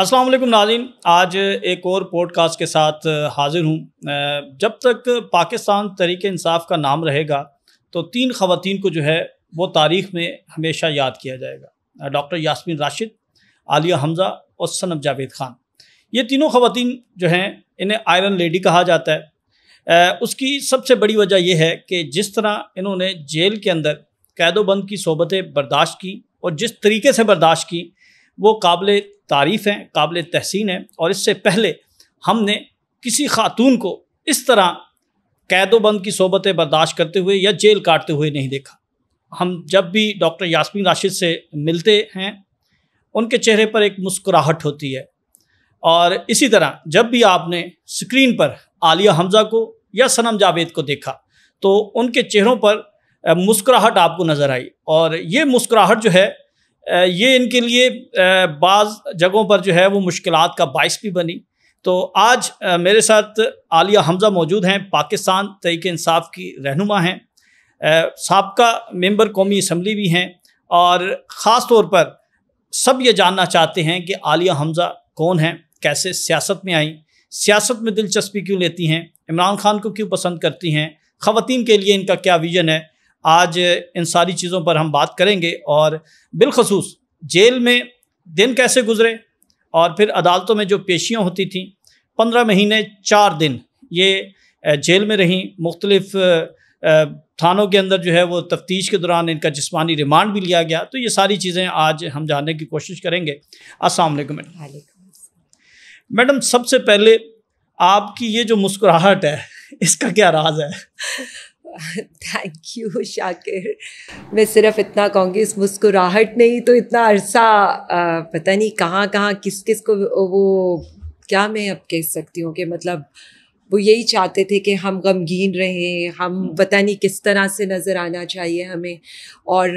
अस्सलाम वालेकुम नाजिन आज एक और पॉडकास्ट के साथ हाजिर हूँ जब तक पाकिस्तान तरीके इंसाफ का नाम रहेगा तो तीन खवतिन को जो है वो तारीख में हमेशा याद किया जाएगा डॉक्टर यास्मीन राशिद आलिया हमज़ा और सनम जावेद खान ये तीनों खवतिन जो हैं इन्हें आयरन लेडी कहा जाता है उसकी सबसे बड़ी वजह यह है कि जिस तरह इन्होंने जेल के अंदर कैदोबंद की सोबतें बर्दाश्त की और जिस तरीके से बर्दाश्त की वो काबिल तारीफ़ हैं काबिल तहसीन हैं और इससे पहले हमने किसी खातून को इस तरह कैदोबंद बंद की सोबतें बर्दाश्त करते हुए या जेल काटते हुए नहीं देखा हम जब भी डॉक्टर यास्मीन राशिद से मिलते हैं उनके चेहरे पर एक मुस्कुराहट होती है और इसी तरह जब भी आपने स्क्रीन पर आलिया हमजा को या सनम जावेद को देखा तो उनके चेहरों पर मुस्कुराहट आपको नज़र आई और ये मुस्कुराहट जो है ये इनके लिए बाज़ जगहों पर जो है वो मुश्किल का बायस भी बनी तो आज मेरे साथ आलिया हमज़ा मौजूद हैं पाकिस्तान तरीके इंसाफ की रहनुमा हैं सबका मेंबर कौमी इसम्बली भी हैं और ख़ास तौर पर सब ये जानना चाहते हैं कि आलिया हमज़ा कौन हैं कैसे सियासत में आई सियासत में दिलचस्पी क्यों लेती हैं इमरान खान को क्यों पसंद करती हैं ख़वातीन के लिए इनका क्या विजन है आज इन सारी चीज़ों पर हम बात करेंगे और बिलखसूस जेल में दिन कैसे गुजरे और फिर अदालतों में जो पेशियाँ होती थी पंद्रह महीने चार दिन ये जेल में रहीं मुख्तलफ थानों के अंदर जो है वो तफ्तीश के दौरान इनका जिसमानी रिमांड भी लिया गया तो ये सारी चीज़ें आज हम जानने की कोशिश करेंगे असल मैडम मैडम सबसे पहले आपकी ये जो मुस्कुराहट है इसका क्या राज है थैंक यू शाकिर मैं सिर्फ इतना कहूँगी इस मुस्कुराहट ने ही तो इतना अरसा पता नहीं कहाँ कहाँ किस किस को वो क्या मैं अब कह सकती हूँ कि मतलब वो यही चाहते थे कि हम गमगीन रहें हम हम्म। पता नहीं किस तरह से नज़र आना चाहिए हमें और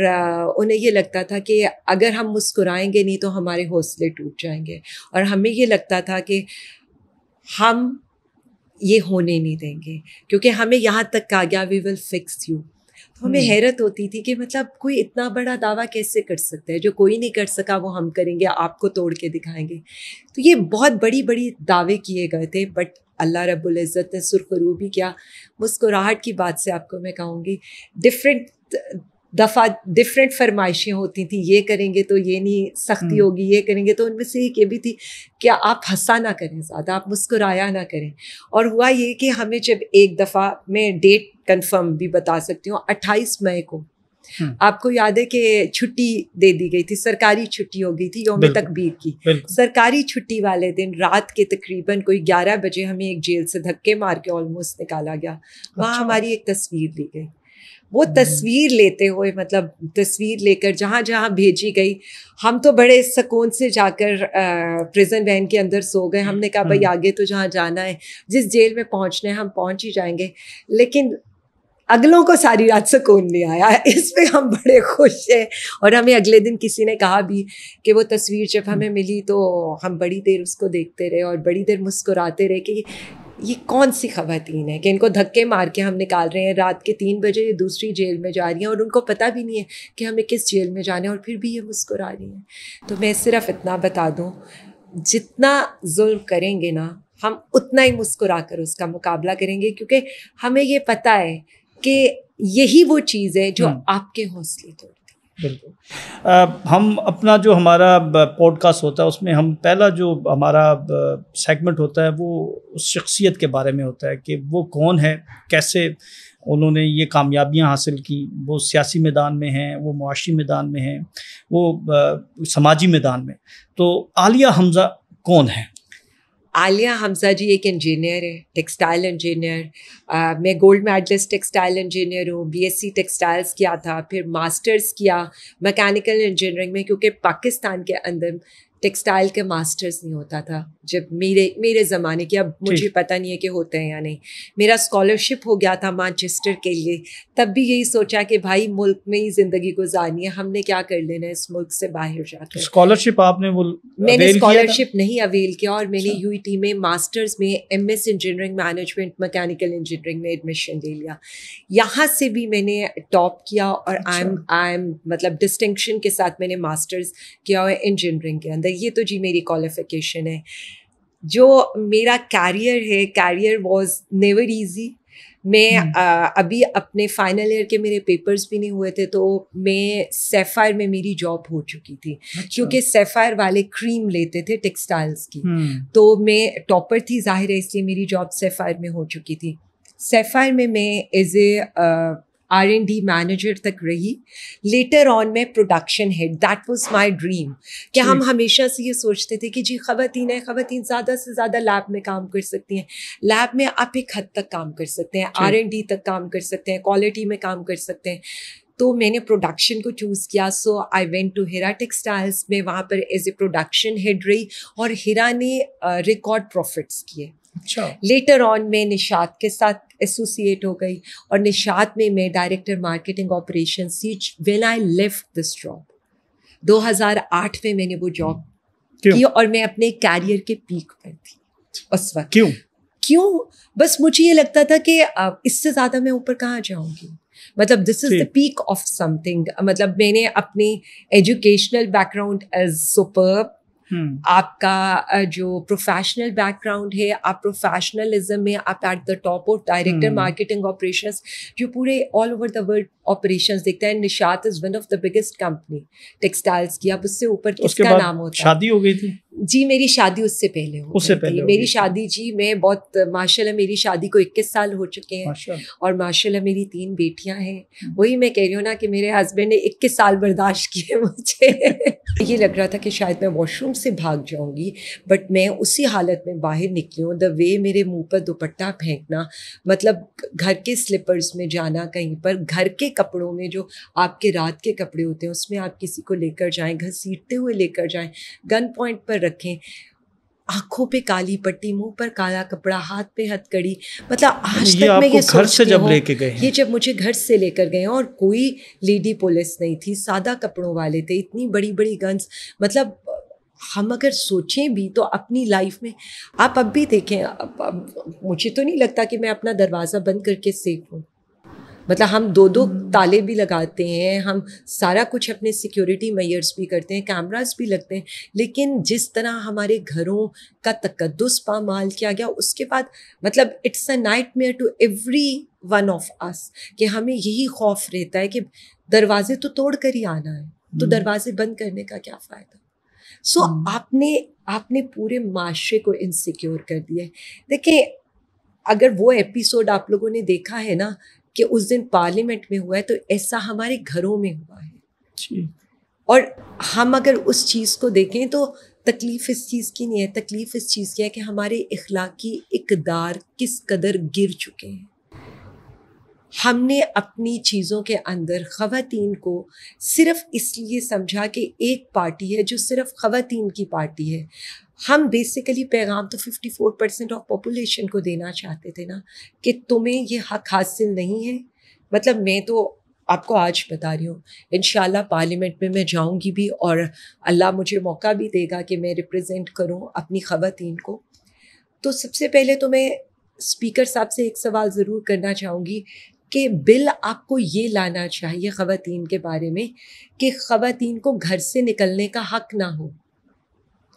उन्हें ये लगता था कि अगर हम मुस्कुराएंगे नहीं तो हमारे हौसले टूट जाएंगे और हमें ये लगता था कि हम ये होने नहीं देंगे क्योंकि हमें यहाँ तक कहा गया वी विल फिक्स यू तो हमें हम्म। हैरत होती थी कि मतलब कोई इतना बड़ा दावा कैसे कर सकता है जो कोई नहीं कर सका वो हम करेंगे आपको तोड़ के दिखाएंगे तो ये बहुत बड़ी बड़ी दावे किए गए थे बट अल्लाह रब्बुल इज़्ज़त ने सुरखरू भी किया मुस्कुराहट की बात से आपको मैं कहूँगी डिफरेंट दफ़ा डिफरेंट फरमाइशें होती थी ये करेंगे तो ये नहीं सख्ती हम्म। होगी ये करेंगे तो उनमें से एक ये भी थी कि आप हंसा ना करें ज़्यादा आप मुस्कुराया ना करें और हुआ ये कि हमें जब एक दफ़ा मैं डेट कंफर्म भी बता सकती हूँ अट्ठाईस मई को हम्म। आपको याद है कि छुट्टी दे दी गई थी सरकारी छुट्टी हो गई थी योम तकबीर की सरकारी छुट्टी वाले दिन रात के तकरीबन कोई 11 बजे हमें एक जेल से धक्के मार के ऑलमोस्ट निकाला गया वहाँ अच्छा। हमारी एक तस्वीर ली गई वो हम्म। तस्वीर लेते हुए मतलब तस्वीर लेकर जहाँ जहाँ भेजी गई हम तो बड़े सकून से जाकर प्रिजन वैन के अंदर सो गए हमने कहा भाई हम्म। आगे तो जहाँ जाना है जिस जेल में पहुँचना है हम पहुँच ही जाएंगे लेकिन अगलों को सारी रात सुकून नहीं आया इस पर हम बड़े खुश हैं और हमें अगले दिन किसी ने कहा भी कि वो तस्वीर जब हम्म। हमें मिली तो हम बड़ी देर उसको देखते रहे और बड़ी देर मुस्कुराते रहे कि ये कौन सी खातन है कि इनको धक्के मार के हम निकाल रहे हैं रात के तीन बजे ये दूसरी जेल में जा रही हैं और उनको पता भी नहीं है कि हमें किस जेल में जाना है और फिर भी ये मुस्कुरा रही हैं तो मैं सिर्फ इतना बता दूँ जितना जुल्म करेंगे ना हम उतना ही मुस्कुरा कर उसका मुकाबला करेंगे क्योंकि हमें ये पता है कि यही वो चीज़ है जो हम्म। आपके हौसले तोड़ बिल्कुल हम अपना जो हमारा पॉडकास्ट होता है उसमें हम पहला जो हमारा सेगमेंट होता है वो उस शख्सियत के बारे में होता है कि वो कौन है कैसे उन्होंने ये कामयाबियां हासिल की वो सियासी मैदान में हैं वो मुआशी मैदान में हैं वो समाजी मैदान में तो आलिया हमज़ा कौन है आलिया हमजा जी एक इंजीनियर है टेक्सटाइल इंजीनियर मैं गोल्ड मेडलिस्ट टेक्सटाइल इंजीनियर हूँ बीएससी टेक्सटाइल्स किया था फिर मास्टर्स किया मैकेनिकल इंजीनियरिंग में क्योंकि पाकिस्तान के अंदर टेक्सटाइल के मास्टर्स नहीं होता था जब मेरे मेरे ज़माने के अब मुझे पता नहीं है कि होते हैं या नहीं मेरा स्कॉलरशिप हो गया था मानचेस्टर के लिए तब भी यही सोचा कि भाई मुल्क में ही ज़िंदगी गुजारनी है हमने क्या कर लेना है इस मुल्क से बाहर जाकर स्कॉलरशिप आपने वो मैंने स्कॉलरशिप नहीं अवेल किया और मैंने यू अच्छा। e में मास्टर्स में M engineering management mechanical engineering में एडमिशन ले लिया यहाँ से भी मैंने टॉप किया और आई एम आई एम मतलब डिस्टिंक्शन के साथ मैंने मास्टर्स किया और इंजीनियरिंग के अंदर अंदर ये तो जी मेरी क्वालिफिकेशन है जो मेरा कैरियर है कैरियर वॉज नेवर ईजी मैं आ, हम्म। अभी अपने फाइनल ईयर के मेरे पेपर्स भी नहीं हुए थे तो मैं सेफायर में मेरी जॉब हो चुकी थी अच्छा। क्योंकि सेफायर वाले क्रीम लेते थे टेक्सटाइल्स की हम्म। तो मैं टॉपर थी जाहिर है इसलिए मेरी जॉब सेफायर में हो चुकी थी सेफायर में मैं as a R and D manager तक रही लेटर ऑन मैं production head that was my dream कि हम हमेशा से ये सोचते थे कि जी ख़वान है ख़वान ज़्यादा से ज़्यादा लैब में काम कर सकती हैं लैब में आप एक हद तक काम कर सकते हैं आर एंड डी तक काम कर सकते हैं क्वालिटी में काम कर सकते हैं तो मैंने प्रोडक्शन को चूज़ किया so I went to Hira textiles में वहाँ पर एज ए प्रोडक्शन हेड रही और हिरा ने रिकॉर्ड प्रॉफिट्स किए लेटर ऑन में निषाद के साथ एसोसिएट हो गई और निषाद में मैं डायरेक्टर मार्केटिंग ऑपरेशन सीच when I left this job 2008 में मैंने वो जॉब की और मैं अपने कैरियर के पीक पर थी उस वक्त क्यों क्यों बस मुझे ये लगता था कि इससे ज़्यादा मैं ऊपर कहाँ जाऊँगी मतलब this is the peak of something मतलब मैंने अपनी educational background as super Hmm. आपका जो प्रोफेशनल बैकग्राउंड है आप प्रोफेशनलिज्म में आप at the top of director marketing operation जो पूरे all over the world operations देखते हैं Nishat is one of the biggest company textiles की अब उससे ऊपर किसका नाम होता है शादी हो गई थी जी मेरी शादी उससे पहले हो उससे पहले हो मेरी शादी जी मैं बहुत माशाल्लाह मेरी शादी को 21 साल हो चुके हैं और माशाल्लाह मेरी तीन बेटियां हैं हम्म। वही मैं कह रही हूँ ना कि मेरे हस्बैंड ने 21 साल बर्दाश्त किए मुझे ये लग रहा था कि शायद मैं वॉशरूम से भाग जाऊँगी बट मैं उसी हालत में बाहर निकली हूँ द वे मेरे मुँह पर दुपट्टा फेंकना मतलब घर के स्लीपर्स में जाना कहीं पर घर के कपड़ों में जो आपके रात के कपड़े होते हैं उसमें आप किसी को लेकर जाएं घसीटते हुए लेकर जाएं गन पॉइंट पर रखें आंखों पे काली पट्टी मुंह पर काला कपड़ा हाथ पे हथकड़ी मतलब आज तक मैं ये घर से जब लेके गए ये जब मुझे घर से लेकर गए और कोई लेडी पुलिस नहीं थी सादा कपड़ों वाले थे इतनी बड़ी बड़ी गन्स मतलब हम अगर सोचें भी तो अपनी लाइफ में आप अब भी देखें अब, अब, मुझे तो नहीं लगता कि मैं अपना दरवाज़ा बंद करके सेफ हूँ मतलब हम दो दो ताले भी लगाते हैं हम सारा कुछ अपने सिक्योरिटी मैयर्स भी करते हैं कैमराज भी लगते हैं लेकिन जिस तरह हमारे घरों का तकदस पामाल किया गया उसके बाद मतलब it's a nightmare to every one of us कि हमें यही खौफ रहता है कि दरवाजे तो तोड़ कर ही आना है तो हम्म। दरवाजे बंद करने का क्या फ़ायदा सो so, हम्म। आपने आपने पूरे माशरे को इनसिक्योर कर दिया है देखिए अगर वो एपिसोड आप लोगों ने देखा है ना कि उस दिन पार्लियामेंट में हुआ है तो ऐसा हमारे घरों में हुआ है और हम अगर उस चीज़ को देखें तो तकलीफ़ इस चीज़ की नहीं है तकलीफ़ इस चीज़ की है कि हमारे इखलाकी इकदार किस कदर गिर चुके हैं हमने अपनी चीज़ों के अंदर ख़वान को सिर्फ इसलिए समझा कि एक पार्टी है जो सिर्फ ख़वान की पार्टी है हम बेसिकली पैगाम तो 54 परसेंट ऑफ पॉपुलेशन को देना चाहते थे ना कि तुम्हें ये हक हासिल नहीं है मतलब मैं तो आपको आज बता रही हूँ इन पार्लियामेंट में मैं जाऊँगी भी और अल्लाह मुझे मौका भी देगा कि मैं रिप्रेजेंट करूँ अपनी ख़वान को तो सबसे पहले तो मैं स्पीकर साहब से एक सवाल ज़रूर करना चाहूँगी कि बिल आपको ये लाना चाहिए ख़वान के बारे में कि ख़वान को घर से निकलने का हक ना हो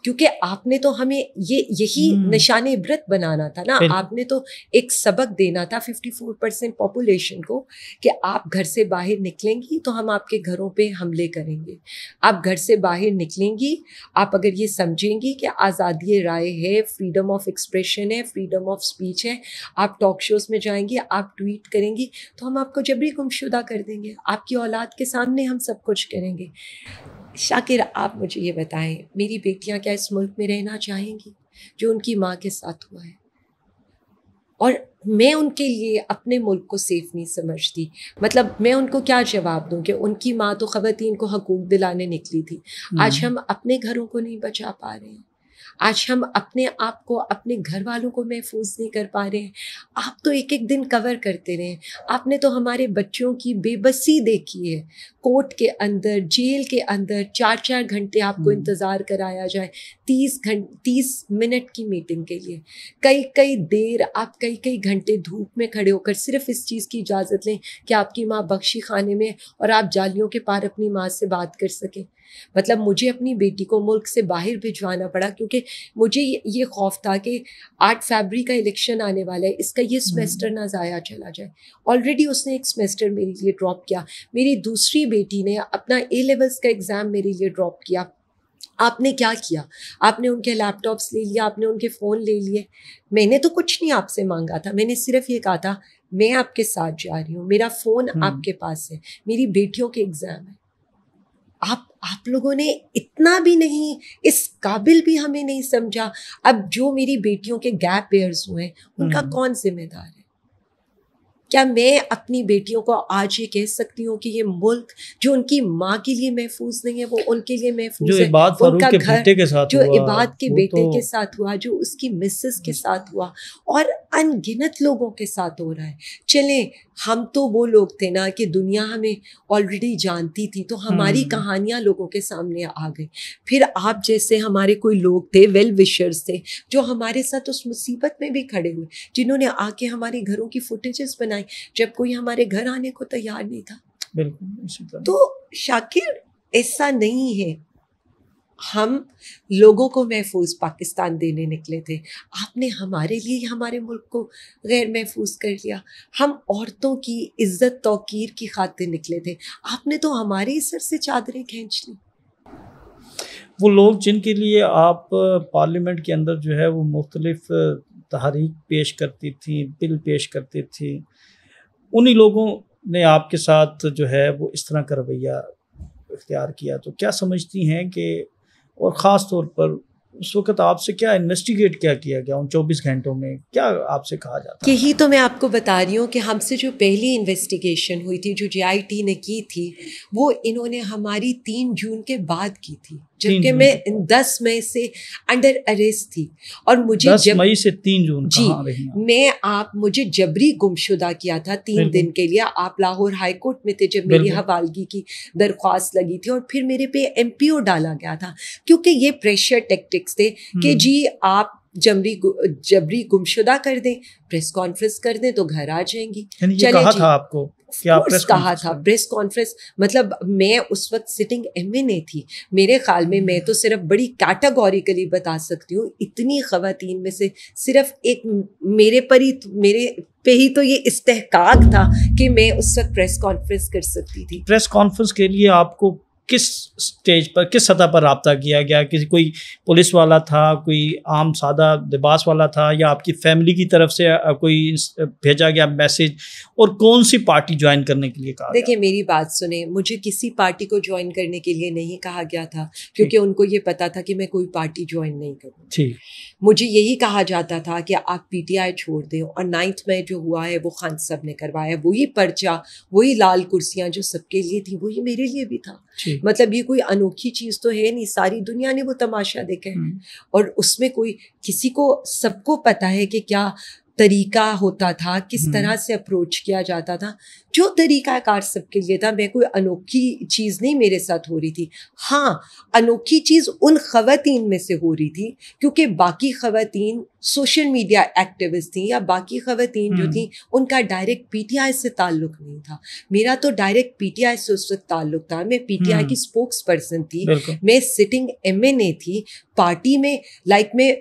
क्योंकि आपने तो हमें ये यही हम्म। निशान व्रत बनाना था ना आपने तो एक सबक देना था 54 परसेंट पॉपुलेशन को कि आप घर से बाहर निकलेंगी तो हम आपके घरों पे हमले करेंगे आप घर से बाहर निकलेंगी आप अगर ये समझेंगी कि आज़ादी राय है फ्रीडम ऑफ एक्सप्रेशन है फ्रीडम ऑफ स्पीच है आप टॉक शोज़ में जाएंगी आप ट्वीट करेंगी तो हम आपको जबरी गुमशुदा कर देंगे आपकी औलाद के सामने हम सब कुछ करेंगे शाकिर आप मुझे ये बताएं मेरी बेटियां क्या इस मुल्क में रहना चाहेंगी जो उनकी माँ के साथ हुआ है और मैं उनके लिए अपने मुल्क को सेफ नहीं समझती मतलब मैं उनको क्या जवाब दूं कि उनकी माँ तो ख़वातीन को हकूक दिलाने निकली थी आज हम्म। हम अपने घरों को नहीं बचा पा रहे हैं आज हम अपने आप को अपने घर वालों को महफूज नहीं कर पा रहे हैं आप तो एक एक दिन कवर करते रहे आपने तो हमारे बच्चों की बेबसी देखी है कोर्ट के अंदर जेल के अंदर चार चार घंटे आपको हम्म। इंतज़ार कराया जाए तीस घंट तीस मिनट की मीटिंग के लिए कई कई देर आप कई कई घंटे धूप में खड़े होकर सिर्फ इस चीज़ की इजाज़त लें कि आपकी माँ बख्शी खाने में और आप जालियों के पार अपनी माँ से बात कर सकें मतलब मुझे अपनी बेटी को मुल्क से बाहर भिजवाना पड़ा क्योंकि मुझे ये खौफ था कि आठ फरवरी का इलेक्शन आने वाला है इसका ये सेमेस्टर हम्म। ना ज़ाया चला जाए ऑलरेडी उसने एक सेमेस्टर मेरे लिए ड्रॉप किया मेरी दूसरी बेटी ने अपना ए लेवल्स का एग्ज़ाम मेरे लिए ड्रॉप किया आपने क्या किया आपने उनके लैपटॉप्स ले लिया आपने उनके फ़ोन ले लिए मैंने तो कुछ नहीं आपसे मांगा था मैंने सिर्फ ये कहा था मैं आपके साथ जा रही हूँ मेरा फ़ोन हम्म। आपके पास है मेरी बेटियों के एग्ज़ाम है आप आप लोगों ने इतना भी नहीं इस काबिल भी हमें नहीं समझा अब जो मेरी बेटियों के गैप पेयर्स हुए उनका हम्म। कौन जिम्मेदार है क्या मैं अपनी बेटियों को आज ये कह सकती हूँ कि ये मुल्क जो उनकी माँ के लिए महफूज नहीं है वो उनके लिए महफूज है उनका घर जो इबाद के बेटे तो... के साथ हुआ जो उसकी मिसेस के साथ हुआ और अनगिनत लोगों के साथ हो रहा है चले हम तो वो लोग थे ना कि दुनिया हमें ऑलरेडी जानती थी तो हमारी हम्म। कहानियाँ लोगों के सामने आ गई फिर आप जैसे हमारे कोई लोग थे वेल विशर्स थे जो हमारे साथ उस मुसीबत में भी खड़े हुए जिन्होंने आके हमारे घरों की फुटेजेस बनाई जब कोई हमारे घर आने को तैयार नहीं था बिल्कुल तो शाकिर ऐसा नहीं है हम लोगों को महफूज पाकिस्तान देने निकले थे आपने हमारे लिए हमारे मुल्क को गैर महफूज कर लिया हम औरतों की इज्जत तोकीर की खातिर निकले थे आपने तो हमारे ही सर से चादरें खींच ली वो लोग जिनके लिए आप पार्लियामेंट के अंदर जो है वो मुख्तलिफ तहरीक पेश करती थी बिल पेश करती थी उन्हीं लोगों ने आपके साथ जो है वो इस तरह का रवैया इख्तियार किया तो क्या समझती हैं कि और ख़ास तौर पर उस वक्त आपसे क्या इन्वेस्टिगेट क्या किया गया उन 24 घंटों में क्या आपसे कहा जाता यही तो मैं आपको बता रही हूँ कि हमसे जो पहली इन्वेस्टिगेशन हुई थी जो जी ने की थी वो इन्होंने हमारी तीन जून के बाद की थी जबकि मैं दस मई से अंडर अरेस्ट थी और मुझे दस मई से तीन जून जी मैं आप मुझे जबरी गुमशुदा किया था तीन दिन के लिए आप लाहौर हाई कोर्ट में थे जब मेरी हवालगी की दरख्वास्त लगी थी और फिर मेरे पे एमपीओ डाला गया था क्योंकि ये प्रेशर टेक्टिक स्टिक्स थे कि हम्म। जी आप जबरी जबरी गुमशुदा कर दें प्रेस कॉन्फ्रेंस कर दें तो घर आ जाएंगी चले कहा था आपको क्या प्रेस कहा था प्रेस कॉन्फ्रेंस मतलब मैं उस वक्त सिटिंग एम एमएनए थी मेरे ख्याल में मैं तो सिर्फ बड़ी कैटेगोरिकली बता सकती हूँ इतनी खातन में से सिर्फ एक मेरे पर ही तो, मेरे पे ही तो ये इस्तेकाक था कि मैं उस वक्त प्रेस कॉन्फ्रेंस कर सकती थी प्रेस कॉन्फ्रेंस के लिए आपको किस स्टेज पर किस सतह पर रबता किया गया किसी कोई पुलिस वाला था कोई आम सादा लिबास वाला था या आपकी फैमिली की तरफ से कोई भेजा गया मैसेज और कौन सी पार्टी ज्वाइन करने के लिए कहा देखिए मेरी बात सुने मुझे किसी पार्टी को ज्वाइन करने के लिए नहीं कहा गया था क्योंकि उनको ये पता था कि मैं कोई पार्टी ज्वाइन नहीं करूँ ठीक मुझे यही कहा जाता था कि आप पी छोड़ दें और नाइन्थ में जो हुआ है वो खान साहब ने करवाया वही पर्चा वही लाल कुर्सियाँ जो सबके लिए थी वही मेरे लिए भी था मतलब ये कोई अनोखी चीज तो है नहीं सारी दुनिया ने वो तमाशा देखा है हम्म। और उसमें कोई किसी को सबको पता है कि क्या तरीका होता था किस हम्म। तरह से अप्रोच किया जाता था जो तरीक़ाकार सबके लिए था मैं कोई अनोखी चीज़ नहीं मेरे साथ हो रही थी हाँ अनोखी चीज़ उन खातन में से हो रही थी क्योंकि बाकी खातन सोशल मीडिया एक्टिविस्ट थी या बाकी खातन जो हम्म। थी उनका डायरेक्ट पीटीआई से ताल्लुक नहीं था मेरा तो डायरेक्ट पीटीआई से उस वक्त ताल्लुक था मैं पीटीआई की हम्म। स्पोक्स पर्सन थी मैं सिटिंग एमएनए थी पार्टी में लाइक मैं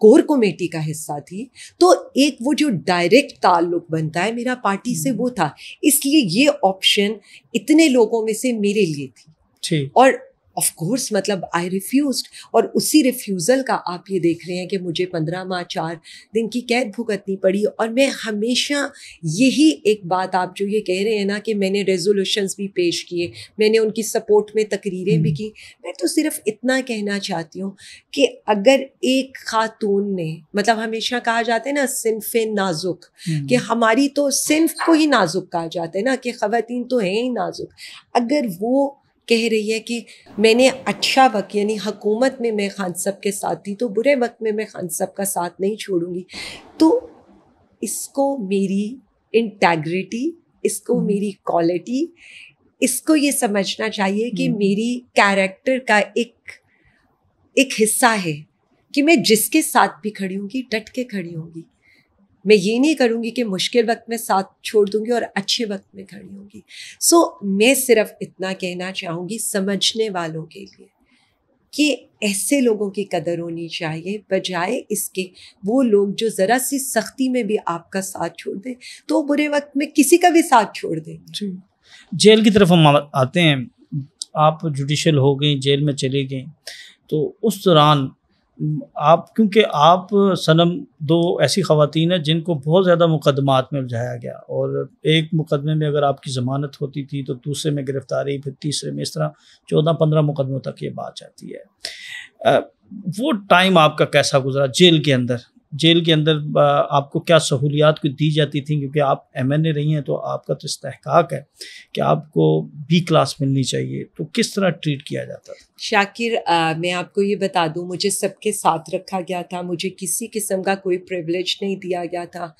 कोर कमेटी का हिस्सा थी तो एक वो जो डायरेक्ट ताल्लुक बनता है मेरा पार्टी से हम्म। वो था इसलिए ये ऑप्शन इतने लोगों में से मेरे लिए थी और ऑफ कोर्स मतलब आई रिफ्यूज और उसी रिफ्यूज़ल का आप ये देख रहे हैं कि मुझे पंद्रह माह चार दिन की कैद भुगतनी पड़ी और मैं हमेशा यही एक बात आप जो ये कह रहे हैं ना कि मैंने रेजोल्यूशंस भी पेश किए मैंने उनकी सपोर्ट में तकरीरें भी हम्म। की मैं तो सिर्फ इतना कहना चाहती हूँ कि अगर एक खातून ने मतलब हमेशा कहा जाता है ना सिनफ नाजुक कि हम्म। हमारी तो सिनफ को ही नाजुक कहा जाता है ना कि खातन तो हैं ही नाजुक अगर वो कह रही है कि मैंने अच्छा वक्त यानी हकूमत में मैं खान साहब के साथ थी तो बुरे वक्त में मैं खान साहब का साथ नहीं छोड़ूंगी तो इसको मेरी इंटैग्रिटी इसको हम्म। मेरी क्वालिटी इसको ये समझना चाहिए कि हम्म। मेरी कैरेक्टर का एक एक हिस्सा है कि मैं जिसके साथ भी खड़ी होंगी डट के खड़ी होंगी मैं ये नहीं करूँगी कि मुश्किल वक्त में साथ छोड़ दूँगी और अच्छे वक्त में खड़ी होंगी सो so, मैं सिर्फ इतना कहना चाहूँगी समझने वालों के लिए कि ऐसे लोगों की कदर होनी चाहिए बजाय इसके वो लोग जो ज़रा सी सख्ती में भी आपका साथ छोड़ दें तो बुरे वक्त में किसी का भी साथ छोड़ दें जेल की तरफ हम आते हैं आप जुडिशल हो गई जेल में चले गए तो उस दौरान आप क्योंकि आप सनम दो ऐसी खातन हैं जिनको बहुत ज़्यादा मुकदमात में उलझाया गया और एक मुकदमे में अगर आपकी ज़मानत होती थी तो दूसरे में गिरफ़्तारी फिर तीसरे में इस तरह चौदह पंद्रह मुकदमों तक ये बात जाती है वो टाइम आपका कैसा गुजरा जेल के अंदर जेल के अंदर आपको क्या सहूलियात को दी जाती थी क्योंकि आप एम एन ए रही हैं तो आपका तो इस्तेहकाक है कि आपको बी क्लास मिलनी चाहिए तो किस तरह ट्रीट किया जाता था शाकिर आ, मैं आपको ये बता दूं मुझे सबके साथ रखा गया था मुझे किसी किस्म का कोई प्रिवलेज नहीं दिया गया था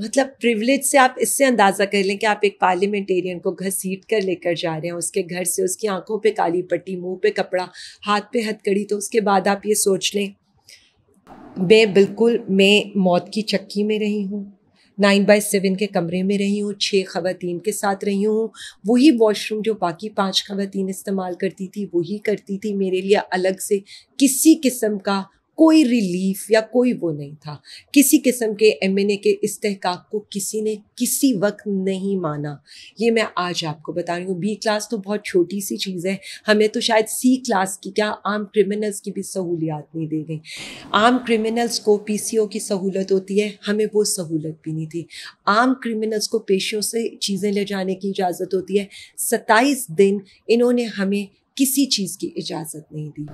मतलब प्रिवलेज से आप इससे अंदाज़ा कर लें कि आप एक पार्लियामेंटेरियन को घसीट कर लेकर जा रहे हैं उसके घर से उसकी आंखों पे काली पट्टी मुंह पे कपड़ा हाथ पे हथकड़ी तो उसके बाद आप ये सोच लें मैं बिल्कुल मैं मौत की चक्की में रही हूँ नाइन बाई सेवन के कमरे में रही हूँ छः ख़वान के साथ रही हूँ वही वॉशरूम जो बाकी पाँच ख़वान इस्तेमाल करती थी वही करती थी मेरे लिए अलग से किसी किस्म का कोई रिलीफ या कोई वो नहीं था किसी किस्म के एम के इस्तेकाक को किसी ने किसी वक्त नहीं माना ये मैं आज आपको बता रही हूँ बी क्लास तो बहुत छोटी सी चीज़ है हमें तो शायद सी क्लास की क्या आम क्रिमिनल्स की भी सहूलियात नहीं दी गई आम क्रिमिनल्स को पी की सहूलत होती है हमें वो सहूलत भी नहीं थी आम क्रिमिनल्स को पेशों से चीज़ें ले जाने की इजाज़त होती है सत्ताईस दिन इन्होंने हमें किसी चीज़ की इजाज़त नहीं दी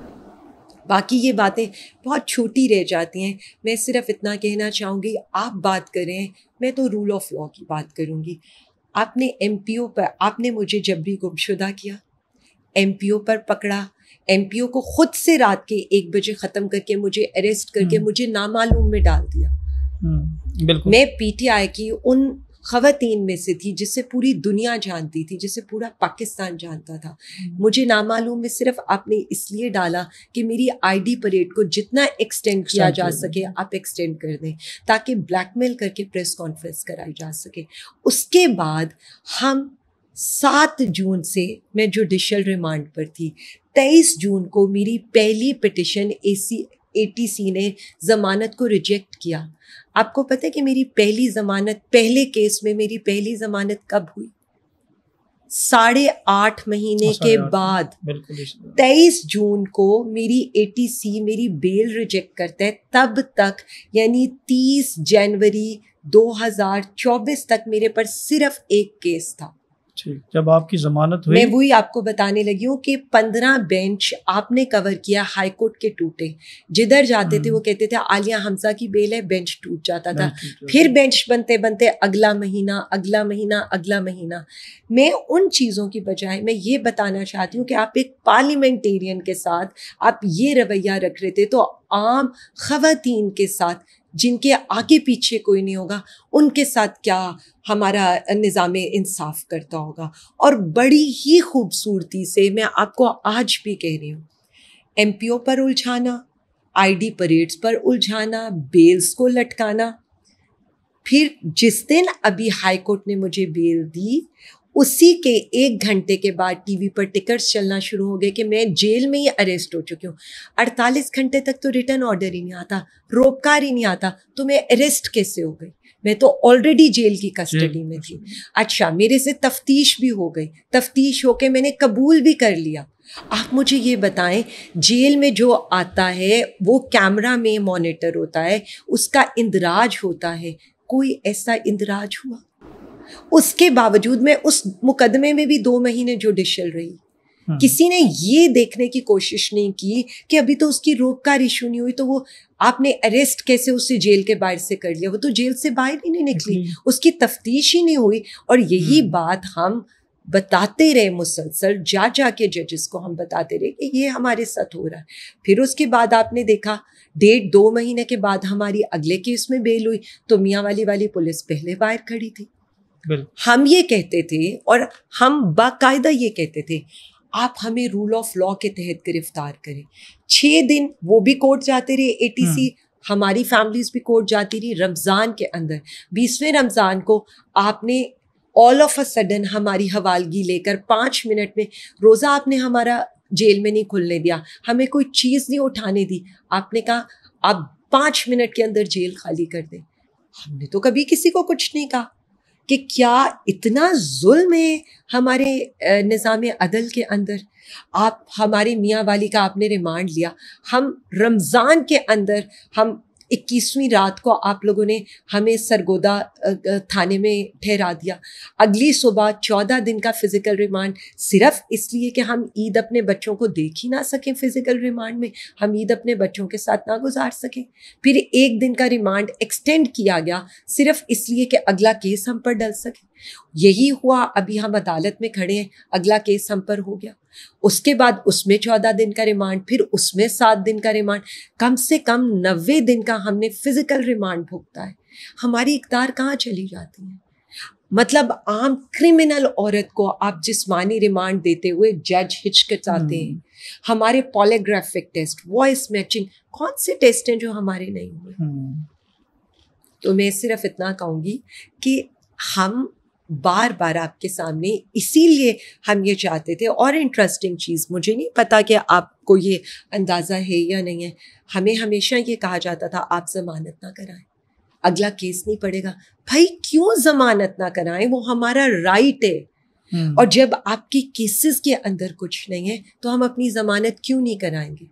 बाकी ये बातें बहुत छोटी रह जाती हैं मैं सिर्फ इतना कहना चाहूँगी आप बात करें मैं तो रूल ऑफ लॉ की बात करूँगी आपने एम पर आपने मुझे जब भी गुमशुदा किया एम पर पकड़ा एम को खुद से रात के एक बजे ख़त्म करके मुझे अरेस्ट करके हम्म। मुझे नामालूम में डाल दिया हम्म, बिल्कुल मैं पीटीआई की उन ख़वातीन में से थी जिसे पूरी दुनिया जानती थी जिसे पूरा पाकिस्तान जानता था हम्म। मुझे नामालूम में सिर्फ आपने इसलिए डाला कि मेरी आईडी परेड को जितना एक्सटेंड किया जा सके आप एक्सटेंड कर दें ताकि ब्लैकमेल करके प्रेस कॉन्फ्रेंस कराई जा सके उसके बाद हम सात जून से मैं जुडिशल रिमांड पर थी तेईस जून को मेरी पहली पिटिशन ए सी एटीसी ने ज़मानत को रिजेक्ट किया आपको पता है कि मेरी पहली ज़मानत पहले केस में मेरी पहली ज़मानत कब हुई साढ़े आठ महीने हाँ, के बाद तेईस जून को मेरी एटीसी मेरी बेल रिजेक्ट करता है तब तक यानी तीस जनवरी 2024 तक मेरे पर सिर्फ एक केस था जब आपकी जमानत हुई मैं वही आपको बताने लगी हूँ कि पंद्रह बेंच आपने कवर किया हाई कोर्ट के टूटे जिधर जाते थे वो हम्म। कहते थे आलिया हमजा की बेल है बेंच टूट जाता था फिर बेंच बनते बनते अगला महीना अगला महीना अगला महीना मैं उन चीज़ों की बजाय मैं ये बताना चाहती हूँ कि आप एक पार्लियामेंटेरियन के साथ आप ये रवैया रख रहे थे तो आम खातन के साथ जिनके आगे पीछे कोई नहीं होगा उनके साथ क्या हमारा निज़ाम इंसाफ करता होगा और बड़ी ही खूबसूरती से मैं आपको आज भी कह रही हूँ एम पर उलझाना आईडी परेड्स पर उलझाना बेल्स को लटकाना फिर जिस दिन अभी हाई कोर्ट ने मुझे बेल दी उसी के एक घंटे के बाद टीवी पर टिकट्स चलना शुरू हो गए कि मैं जेल में ही अरेस्ट हो चुकी हूँ अड़तालीस घंटे तक तो रिटर्न ऑर्डर ही नहीं आता रोपकार ही नहीं आता तो मैं अरेस्ट कैसे हो गई मैं तो ऑलरेडी जेल की कस्टडी में थी अच्छा मेरे से तफ्तीश भी हो गई तफ्तीश होके मैंने कबूल भी कर लिया आप मुझे ये बताएं जेल में जो आता है वो कैमरा में मॉनिटर होता है उसका इंदराज होता है कोई ऐसा इंदराज हुआ उसके बावजूद मैं उस मुकदमे में भी दो महीने जुडिशल रही हाँ। किसी ने ये देखने की कोशिश नहीं की कि अभी तो उसकी रोककार इशू नहीं हुई तो वो आपने अरेस्ट कैसे उसे जेल के बाहर से कर लिया वो तो जेल से बाहर ही नहीं निकली उसकी तफ्तीश ही नहीं हुई और यही हाँ। बात हम बताते रहे मुसलसल जा जा के जजेस को हम बताते रहे कि ये हमारे साथ हो रहा है फिर उसके बाद आपने देखा डेढ़ दो महीने के बाद हमारी अगले केस में बेल हुई तो मियाँ वाली वाली पुलिस पहले बाहर खड़ी थी हम ये कहते थे और हम बाकायदा ये कहते थे आप हमें रूल ऑफ लॉ के तहत गिरफ्तार करें छः दिन वो भी कोर्ट जाते रहे एटीसी हम्म। हमारी फैमिलीज भी कोर्ट जाती रही रमज़ान के अंदर बीसवें रमज़ान को आपने ऑल ऑफ अ सडन हमारी हवालगी लेकर पाँच मिनट में रोज़ा आपने हमारा जेल में नहीं खुलने दिया हमें कोई चीज़ नहीं उठाने दी आपने कहा आप पाँच मिनट के अंदर जेल खाली कर दें हमने तो कभी किसी को कुछ नहीं कहा कि क्या इतना जुल्म है हमारे निज़ाम अदल के अंदर आप हमारी मियाँ वाली का आपने रिमांड लिया हम रमज़ान के अंदर हम इक्कीसवीं रात को आप लोगों ने हमें सरगोदा थाने में ठहरा दिया अगली सुबह चौदह दिन का फिज़िकल रिमांड सिर्फ इसलिए कि हम ईद अपने बच्चों को देख ही ना सकें फ़िज़िकल रिमांड में हम ईद अपने बच्चों के साथ ना गुजार सकें फिर एक दिन का रिमांड एक्सटेंड किया गया सिर्फ इसलिए कि अगला केस हम पर डल सके यही हुआ अभी हम अदालत में खड़े हैं अगला केस हम पर हो गया उसके बाद उसमें चौदह दिन का रिमांड फिर उसमें सात दिन का रिमांड कम से कम नब्बे दिन का हमने फिज़िकल रिमांड भुगता है हमारी इकदार कहाँ चली जाती है मतलब आम क्रिमिनल औरत को आप जिस्मानी रिमांड देते हुए जज हिचकिचाते हैं हम्म। हमारे पॉलीग्राफिक टेस्ट वॉइस मैचिंग कौन से टेस्ट हैं जो हमारे नहीं हुए हम्म। तो मैं सिर्फ इतना कहूँगी कि हम बार बार आपके सामने इसीलिए हम ये चाहते थे और इंटरेस्टिंग चीज़ मुझे नहीं पता कि आपको ये अंदाज़ा है या नहीं है हमें हमेशा ये कहा जाता था आप जमानत ना कराएं अगला केस नहीं पड़ेगा भाई क्यों जमानत ना कराएं वो हमारा राइट है हम्म। और जब आपके केसेस के अंदर कुछ नहीं है तो हम अपनी जमानत क्यों नहीं कराएंगे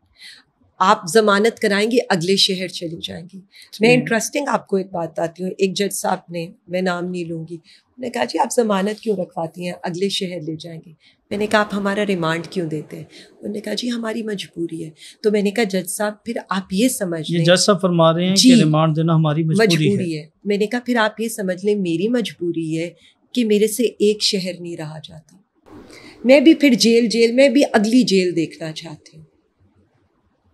आप जमानत कराएंगे अगले शहर चली जाएंगी मैं इंटरेस्टिंग आपको एक बात बताती हूँ एक जज साहब ने मैं नाम नहीं लूंगी उन्होंने कहा जी आप ज़मानत क्यों रखवाती हैं अगले शहर ले जाएंगे मैंने कहा आप हमारा रिमांड क्यों देते हैं उन्होंने कहा जी हमारी मजबूरी है तो मैंने कहा जज साहब फिर आप ये समझ लें जज साहब फरमा रहे हैं कि रिमांड देना हमारी मजबूरी, मजबूरी है।, है मैंने कहा फिर आप ये समझ लें मेरी मजबूरी है कि मेरे से एक शहर नहीं रहा जाता मैं भी फिर जेल जेल में भी अगली जेल देखना चाहती हूँ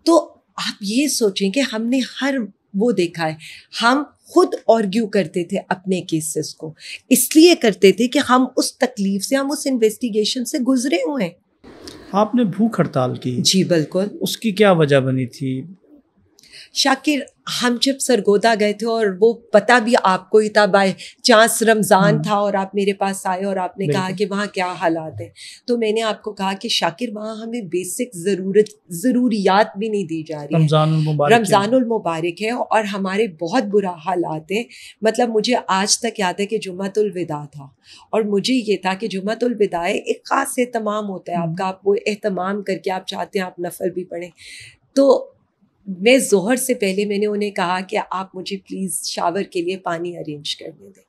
तो आप ये सोचें कि हमने हर वो देखा है हम खुद ऑर्ग्यू करते थे अपने केसेस को इसलिए करते थे कि हम उस तकलीफ से हम उस इन्वेस्टिगेशन से गुजरे हुए हैं आपने भूख हड़ताल की जी बिल्कुल उसकी क्या वजह बनी थी शाकिर हम जब सरगोदा गए थे और वो पता भी आपको ही था बाय चांस रमज़ान हम्म। था और आप मेरे पास आए और आपने कहा कि वहाँ क्या हालात हैं तो मैंने आपको कहा कि शाकिर वहाँ हमें बेसिक ज़रूरत ज़रूरियात भी नहीं दी जा रही रमज़ान मुबारक है और हमारे बहुत बुरा हालात हैं मतलब मुझे आज तक याद है कि जुम्मतुलविदा था और मुझे ये था कि जुम्मतुलविदा एक ख़ास एहतमाम होता है हम्म। आपका आप वो एहतमाम करके आप चाहते हैं आप नफ़र भी पढ़ें तो मैं जोहर से पहले मैंने उन्हें कहा कि आप मुझे प्लीज़ शावर के लिए पानी अरेंज करने दें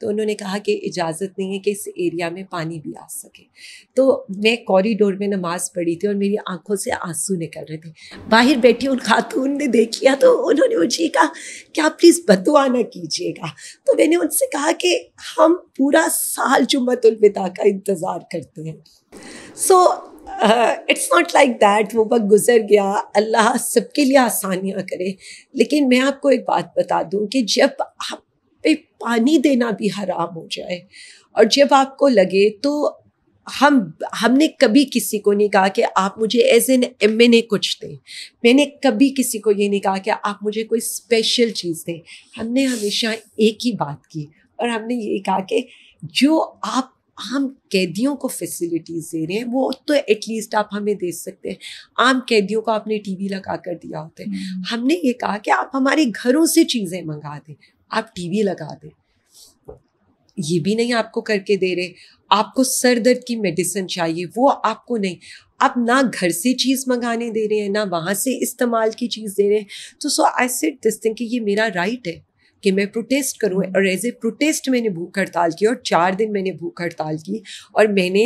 तो उन्होंने कहा कि इजाज़त नहीं है कि इस एरिया में पानी भी आ सके तो मैं कॉरिडोर में नमाज़ पढ़ी थी और मेरी आंखों से आंसू निकल रहे थे बाहर बैठी उन खातून ने देख लिया तो उन्होंने मुझे कहा कि आप प्लीज़ बतुआ ना कीजिएगा तो मैंने उनसे कहा कि हम पूरा साल जुम्मतुलविदा का इंतज़ार करते हैं so so, it's not like that वो वक्त गुजर गया अल्लाह सबके लिए आसानियाँ करे लेकिन मैं आपको एक बात बता दूँ कि जब आप पे पानी देना भी हराम हो जाए और जब आपको लगे तो हम हमने कभी किसी को नहीं कहा कि आप मुझे as an M N A कुछ दें मैंने कभी किसी को ये नहीं कहा कि आप मुझे कोई स्पेशल चीज़ दें हमने हमेशा एक ही बात की और हमने ये कहा कि जो आप हम कैदियों को फैसिलिटीज़ दे रहे हैं वो तो एटलीस्ट आप हमें दे सकते हैं आम कैदियों को आपने टीवी लगा कर दिया होता है हम्म। हमने ये कहा कि आप हमारे घरों से चीज़ें मंगा दें आप टीवी लगा दें ये भी नहीं आपको करके दे रहे आपको सर दर्द की मेडिसिन चाहिए वो आपको नहीं आप ना घर से चीज़ मंगाने दे रहे हैं ना वहाँ से इस्तेमाल की चीज़ दे रहे हैं तो so I set this thing कि ये मेरा राइट है कि मैं प्रोटेस्ट करूँ हम्म। और एज ए प्रोटेस्ट मैंने भूख हड़ताल की और चार दिन मैंने भूख हड़ताल की और मैंने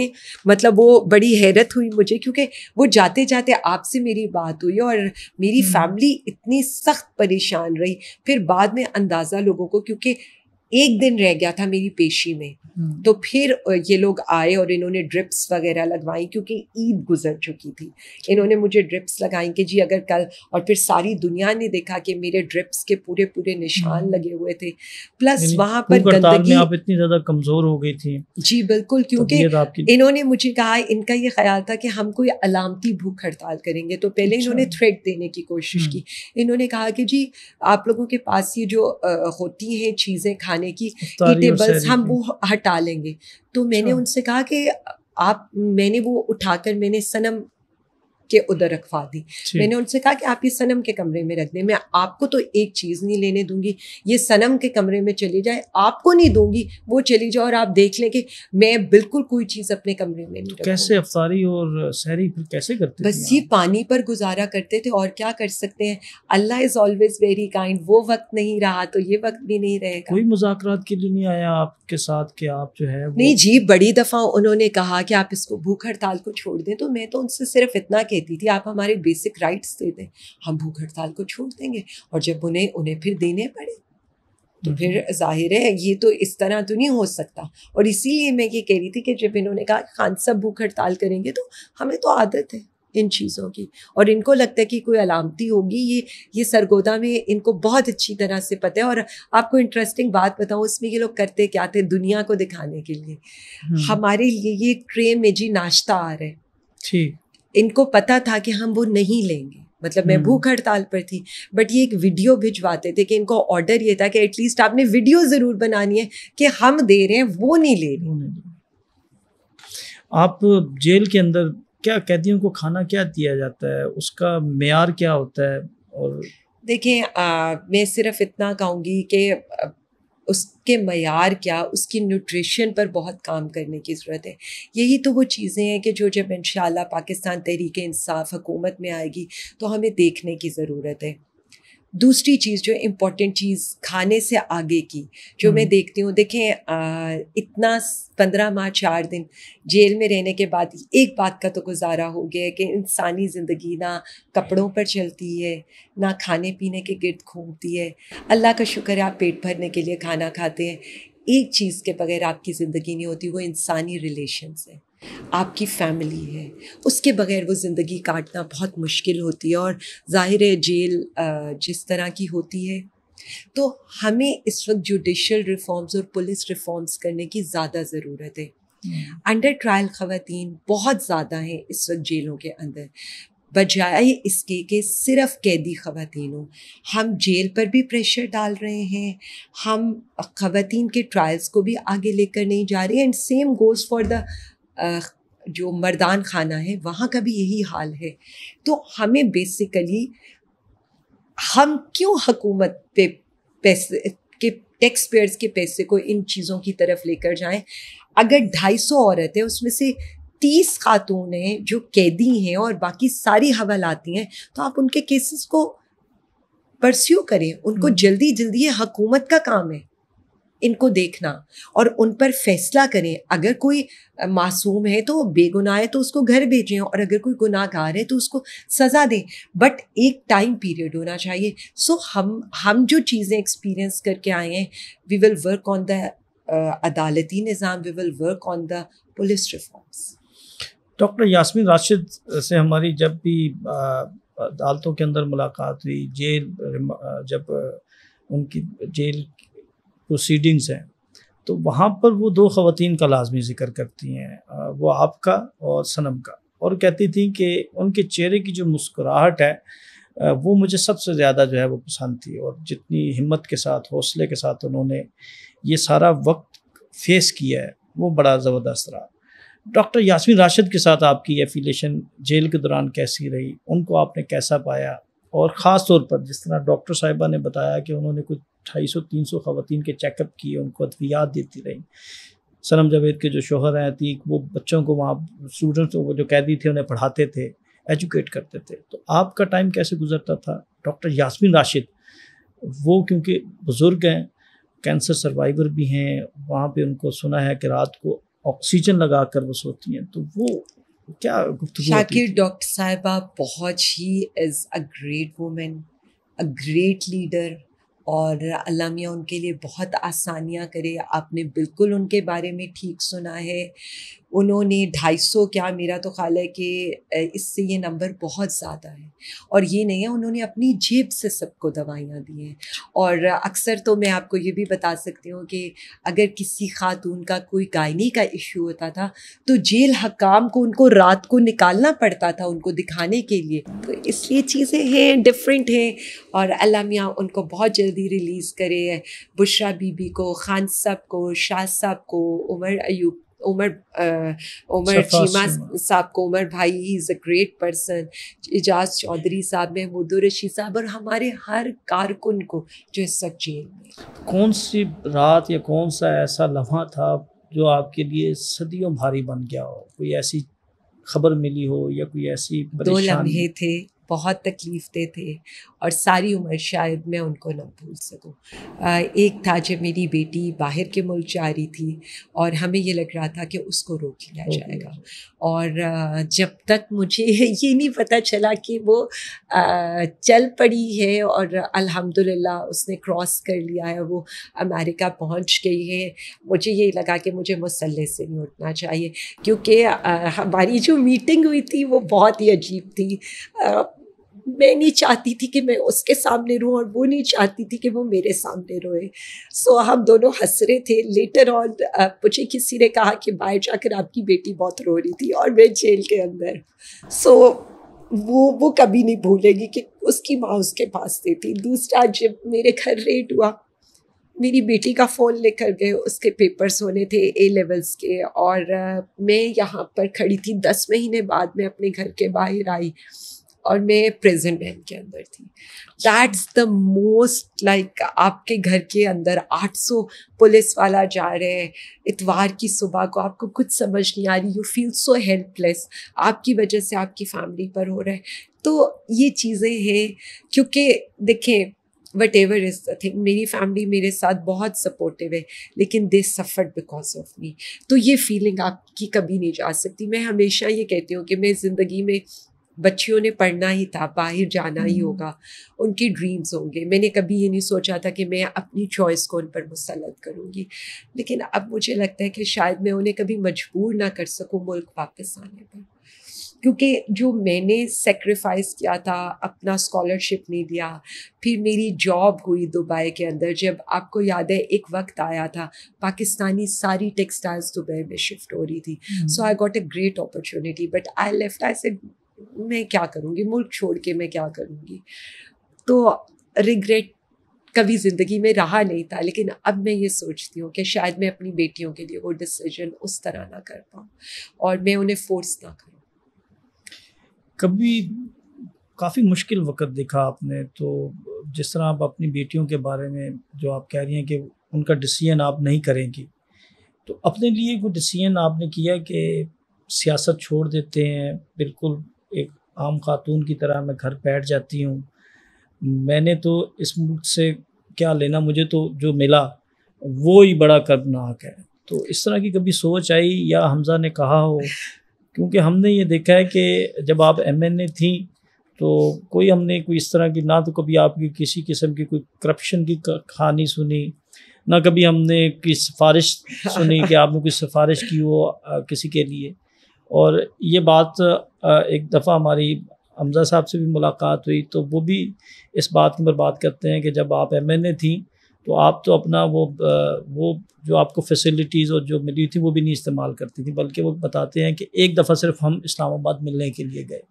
मतलब वो बड़ी हैरत हुई मुझे क्योंकि वो जाते जाते आपसे मेरी बात हुई और मेरी फैमिली हम्म। इतनी सख्त परेशान रही फिर बाद में अंदाज़ा लोगों को क्योंकि एक दिन रह गया था मेरी पेशी में हम्म। तो फिर ये लोग आए और इन्होंने ड्रिप्स वगैरह लगवाई क्योंकि ईद गुजर चुकी थी इन्होंने मुझे ड्रिप्स लगाई कि जी अगर कल और फिर सारी दुनिया ने देखा कि मेरे ड्रिप्स के पूरे पूरे निशान हम्म। लगे हुए थे प्लस वहां पर गंदगी आप इतनी ज़्यादा कमज़ोर हो गई थी जी बिल्कुल क्योंकि इन्होंने मुझे कहा इनका ये ख्याल था कि हम कोई अलामती भूख हड़ताल करेंगे तो पहले अच्छा। इन्होंने थ्रेड देने की कोशिश हम्म। की इन्होंने कहा कि जी आप लोगों के पास ये जो होती है चीज़ें खा खाने की ईटेबल्स हम वो हटा लेंगे तो मैंने अच्छा। उनसे कहा कि आप मैंने वो उठाकर मैंने सनम के उधर रखवा दी मैंने उनसे कहा कि आप ये सनम के कमरे में रख दें मैं आपको तो एक चीज़ नहीं लेने दूंगी ये सनम के कमरे में चली जाए आपको नहीं दूंगी वो चली जाए और आप देख लें कि मैं बिल्कुल कोई चीज़ अपने कमरे में नहीं तो कैसे अफतारी और सहरी फिर कैसे करते बस ये पानी पर गुजारा करते थे और क्या कर सकते हैं Allah is always very kind वो वक्त नहीं रहा तो ये वक्त भी नहीं रहेगा कोई मुजाकर के लिए नहीं आया आपके साथ कि आप जो है नहीं जी बड़ी दफ़ा उन्होंने कहा कि आप इसको भूख हड़ताल को छोड़ दें तो मैं तो उनसे सिर्फ इतना कह कहती थी आप हमारे बेसिक राइट्स दे दें हम भूख हड़ताल को छोड़ देंगे और जब उन्हें उन्हें फिर देने पड़े तो फिर हम्म। जाहिर है ये तो इस तरह तो नहीं हो सकता और इसीलिए मैं ये कह रही थी कि जब इन्होंने कहा खान साहब भूख हड़ताल करेंगे तो हमें तो आदत है इन चीज़ों की और इनको लगता है कि कोई अलामती होगी ये ये सरगोदा में इनको बहुत अच्छी तरह से पता है और आपको इंटरेस्टिंग बात बताऊँ उसमें ये लोग करते क्या थे दुनिया को दिखाने के लिए हम्म। हमारे लिए ये ट्रे में जी नाश्ता आ रहा है ठीक इनको पता था कि हम वो नहीं लेंगे मतलब मैं हम्म। भूख हड़ताल पर थी बट ये एक वीडियो भिजवाते थे कि इनको ऑर्डर ये था कि एटलीस्ट आपने वीडियो ज़रूर बनानी है कि हम दे रहे हैं वो नहीं ले रहे आप जेल के अंदर क्या कैदियों को खाना क्या दिया जाता है उसका मैार क्या होता है और देखें आ, मैं सिर्फ इतना कहूँगी कि उसके मैार क्या उसकी न्यूट्रिशन पर बहुत काम करने की ज़रूरत है यही तो वो चीज़ें हैं कि जो जब इन पाकिस्तान तहरीक इंसाफ हुकूमत में आएगी तो हमें देखने की ज़रूरत है दूसरी चीज़ जो इम्पोर्टेंट चीज़ खाने से आगे की जो मैं हम्म। देखती हूँ देखें आ, इतना पंद्रह माह चार दिन जेल में रहने के बाद एक बात का तो गुजारा हो गया कि इंसानी ज़िंदगी ना कपड़ों पर चलती है ना खाने पीने के गिरद घूमती है अल्लाह का शुक्र है आप पेट भरने के लिए खाना खाते हैं एक चीज़ के बगैर आपकी ज़िंदगी नहीं होती वो इंसानी रिलेशन है आपकी फैमिली है उसके बगैर वो ज़िंदगी काटना बहुत मुश्किल होती है और ज़ाहिर है जेल जिस तरह की होती है तो हमें इस वक्त जुडिशल रिफॉर्म्स और पुलिस रिफॉर्म्स करने की ज़्यादा ज़रूरत है अंडर हम्म। ट्रायल ख़वातीन बहुत ज़्यादा हैं इस वक्त जेलों के अंदर बजाय इसके कि सिर्फ कैदी ख़वातीनों हम जेल पर भी प्रेशर डाल रहे हैं हम खातन के ट्रायल्स को भी आगे लेकर नहीं जा रहे and same goes for the जो मर्दान खाना है वहाँ का भी यही हाल है तो हमें बेसिकली हम क्यों हकूमत पे पैसे के टैक्स पेयर्स के पैसे को इन चीज़ों की तरफ लेकर जाएं अगर ढाई सौ औरत है उसमें से तीस खातून हैं जो कैदी हैं और बाकी सारी आती हैं तो आप उनके केसेस को परस्यू करें उनको हम्म। जल्दी जल्दी ये हकूमत का काम है इनको देखना और उन पर फैसला करें अगर कोई मासूम है तो बेगुनाह है तो उसको घर भेजें और अगर कोई गुनाहगार है तो उसको सज़ा दें बट एक टाइम पीरियड होना चाहिए सो so, हम हम जो चीज़ें एक्सपीरियंस करके आए हैं we will work on the अदालती निज़ाम we will work on the police reforms doctor Yasmin Rashid से हमारी जब भी uh, अदालतों के अंदर मुलाकात हुई जेल uh, जब uh, उनकी जेल प्रोसीडिंग्स हैं तो वहाँ पर वो दो ख़वान का लाजमी जिक्र करती हैं वो आपका और सनम का और कहती थी कि उनके चेहरे की जो मुस्कुराहट है वो मुझे सबसे ज़्यादा जो है वो पसंद थी और जितनी हिम्मत के साथ हौसले के साथ उन्होंने ये सारा वक्त फेस किया है वो बड़ा ज़बरदस्त रहा डॉक्टर यासमीन राशिद के साथ आपकी एफिलेशन जेल के दौरान कैसी रही उनको आपने कैसा पाया और ख़ास तौर पर जिस तरह डॉक्टर साहिबा ने बताया कि उन्होंने कुछ ढाई सौ तीन सौ खातन के चेकअप किए उनको अद्वियात देती रहीं सनम जावेद के जो शोहर हैं अतीक वो बच्चों को वहाँ स्टूडेंट्स को जो कैदी थे उन्हें पढ़ाते थे एजुकेट करते थे तो आपका टाइम कैसे गुजरता था डॉक्टर यासमिन राशिद वो क्योंकि बुज़ुर्ग हैं कैंसर सर्वाइवर भी हैं वहाँ पे उनको सुना है कि रात को ऑक्सीजन लगा कर वो सोती हैं तो वो क्या शाकिर डॉक्टर साहिबा बहुत ही is a great women a great leader और अल्लाह मियाँ उनके लिए बहुत आसानियाँ करे आपने बिल्कुल उनके बारे में ठीक सुना है उन्होंने ढाई सौ क्या मेरा तो ख्याल है कि इससे ये नंबर बहुत ज़्यादा है और ये नहीं है उन्होंने अपनी जेब से सबको दवाइयाँ दी हैं और अक्सर तो मैं आपको ये भी बता सकती हूँ कि अगर किसी खातून का कोई गायनी का इशू होता था तो जेल हकाम को उनको रात को निकालना पड़ता था उनको दिखाने के लिए तो इसलिए चीज़ें हैं डिफरेंट हैं और अल्लाह मियाँ उनको बहुत जल्द जल्दी रिलीज़ करे बुशरा बीबी को खान साहब को शाह साहब को उमर अयूब उमर उमर चीमा साहब को उमर भाई ही is a great person Ejaz Chaudhry साहब महमूद रशीद साहब और हमारे हर कारकुन को जो इस सब जेल में कौन सी रात या कौन सा ऐसा लम्हा था जो आपके लिए सदियों भारी बन गया हो कोई ऐसी खबर मिली हो या कोई ऐसी दो लम्हे थे बहुत तकलीफ दे थे और सारी उम्र शायद मैं उनको ना भूल सकूँ एक था जब मेरी बेटी बाहर के मुल्क जा रही थी और हमें ये लग रहा था कि उसको रोक लिया जाएगा और जब तक मुझे ये नहीं पता चला कि वो चल पड़ी है और अल्हम्दुलिल्लाह उसने क्रॉस कर लिया है वो अमेरिका पहुंच गई है मुझे ये लगा कि मुझे मसल्ले से नहीं उठना चाहिए क्योंकि हमारी जो मीटिंग हुई थी वो बहुत ही अजीब थी मैं नहीं चाहती थी कि मैं उसके सामने रोऊं और वो नहीं चाहती थी कि वो मेरे सामने रोए सो so, हम दोनों हंस रहे थे लेटर ऑन मुझे किसी ने कहा कि बाहर जाकर आपकी बेटी बहुत रो रही थी और मैं जेल के अंदर सो so, वो वो कभी नहीं भूलेगी कि उसकी माँ उसके पास देती दूसरा जब मेरे घर रेट हुआ मेरी बेटी का फ़ोन लेकर गए उसके पेपर्स होने थे ए लेवल्स के और मैं यहाँ पर खड़ी थी दस महीने बाद मैं अपने घर के बाहर आई और मैं प्रेजेंट मैन के अंदर थी दैट्स द मोस्ट लाइक आपके घर के अंदर 800 पुलिस वाला जा रहे हैं इतवार की सुबह को आपको कुछ समझ नहीं आ रही यू फील सो हेल्पलेस आपकी वजह से आपकी फैमिली पर हो रहा है तो ये चीज़ें हैं क्योंकि देखें whatever is the thing मेरी फैमिली मेरे साथ बहुत सपोर्टिव है लेकिन they suffered because of me तो ये फीलिंग आपकी कभी नहीं जा सकती मैं हमेशा ये कहती हूँ कि मैं ज़िंदगी में बच्चियों ने पढ़ना ही था बाहर जाना ही हम्म। होगा उनकी ड्रीम्स होंगे मैंने कभी ये नहीं सोचा था कि मैं अपनी चॉइस को उन पर मुसलत करूँगी लेकिन अब मुझे लगता है कि शायद मैं उन्हें कभी मजबूर ना कर सकूँ मुल्क वापस आने पर क्योंकि जो मैंने सेक्रीफाइस किया था अपना स्कॉलरशिप नहीं दिया फिर मेरी जॉब हुई दुबई के अंदर जब आपको याद है एक वक्त आया था पाकिस्तानी सारी टेक्सटाइल्स दुबई में शिफ्ट हो रही थी so I got a great opportunity but I left I said मैं क्या करूँगी मुल्क छोड़ के मैं क्या करूँगी तो रिग्रेट कभी ज़िंदगी में रहा नहीं था लेकिन अब मैं ये सोचती हूँ कि शायद मैं अपनी बेटियों के लिए वो डिसीजन उस तरह ना कर पाऊँ और मैं उन्हें फोर्स ना करूँ कभी काफ़ी मुश्किल वक्त देखा आपने तो जिस तरह आप अपनी बेटियों के बारे में जो आप कह रही हैं कि उनका डिसीजन आप नहीं करेंगी तो अपने लिए वो डिसीजन आपने किया कि सियासत छोड़ देते हैं बिल्कुल एक आम खातून की तरह मैं घर बैठ जाती हूँ मैंने तो इस मुल्क से क्या लेना मुझे तो जो मिला वो ही बड़ा कर्मनाक है तो इस तरह की कभी सोच आई या हमजा ने कहा हो क्योंकि हमने ये देखा है कि जब आप एम एन ए थी तो कोई हमने कोई इस तरह की ना तो कभी आपकी किसी किस्म की कोई करप्शन की कहानी सुनी ना कभी हमने की सिफारिश सुनी कि आपने कोई सिफारिश की हो किसी के लिए और ये बात एक दफ़ा हमारी हमजा साहब से भी मुलाकात हुई तो वो भी इस बात के ऊपर बात करते हैं कि जब आप एम एन ए थी तो आप तो अपना वो वो जो आपको फैसिलिटीज़ और जो मिली थी वो भी नहीं इस्तेमाल करती थी बल्कि वो बताते हैं कि एक दफ़ा सिर्फ हम इस्लामाबाद मिलने के लिए गए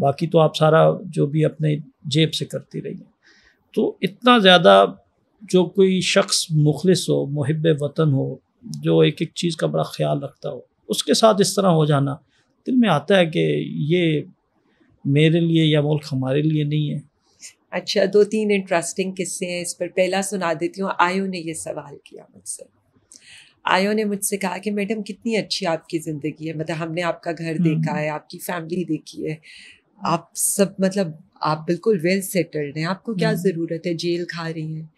बाकी तो आप सारा जो भी अपने जेब से करती रही हैं तो इतना ज़्यादा जो कोई शख्स मुखलिस हो महब वतन हो जो एक एक चीज़ का बड़ा ख्याल रखता हो उसके साथ इस तरह हो जाना दिल में आता है कि ये मेरे लिए या मुल्क हमारे लिए नहीं है अच्छा दो तीन इंटरेस्टिंग किस्से हैं इस पर पहला सुना देती हूँ आयो ने ये सवाल किया मुझसे आयो ने मुझसे कहा कि मैडम कितनी अच्छी आपकी ज़िंदगी है मतलब हमने आपका घर हम्म। देखा है आपकी फैमिली देखी है आप सब मतलब आप बिल्कुल वेल सेटल्ड हैं आपको क्या हम्म। ज़रूरत है जेल खा रही हैं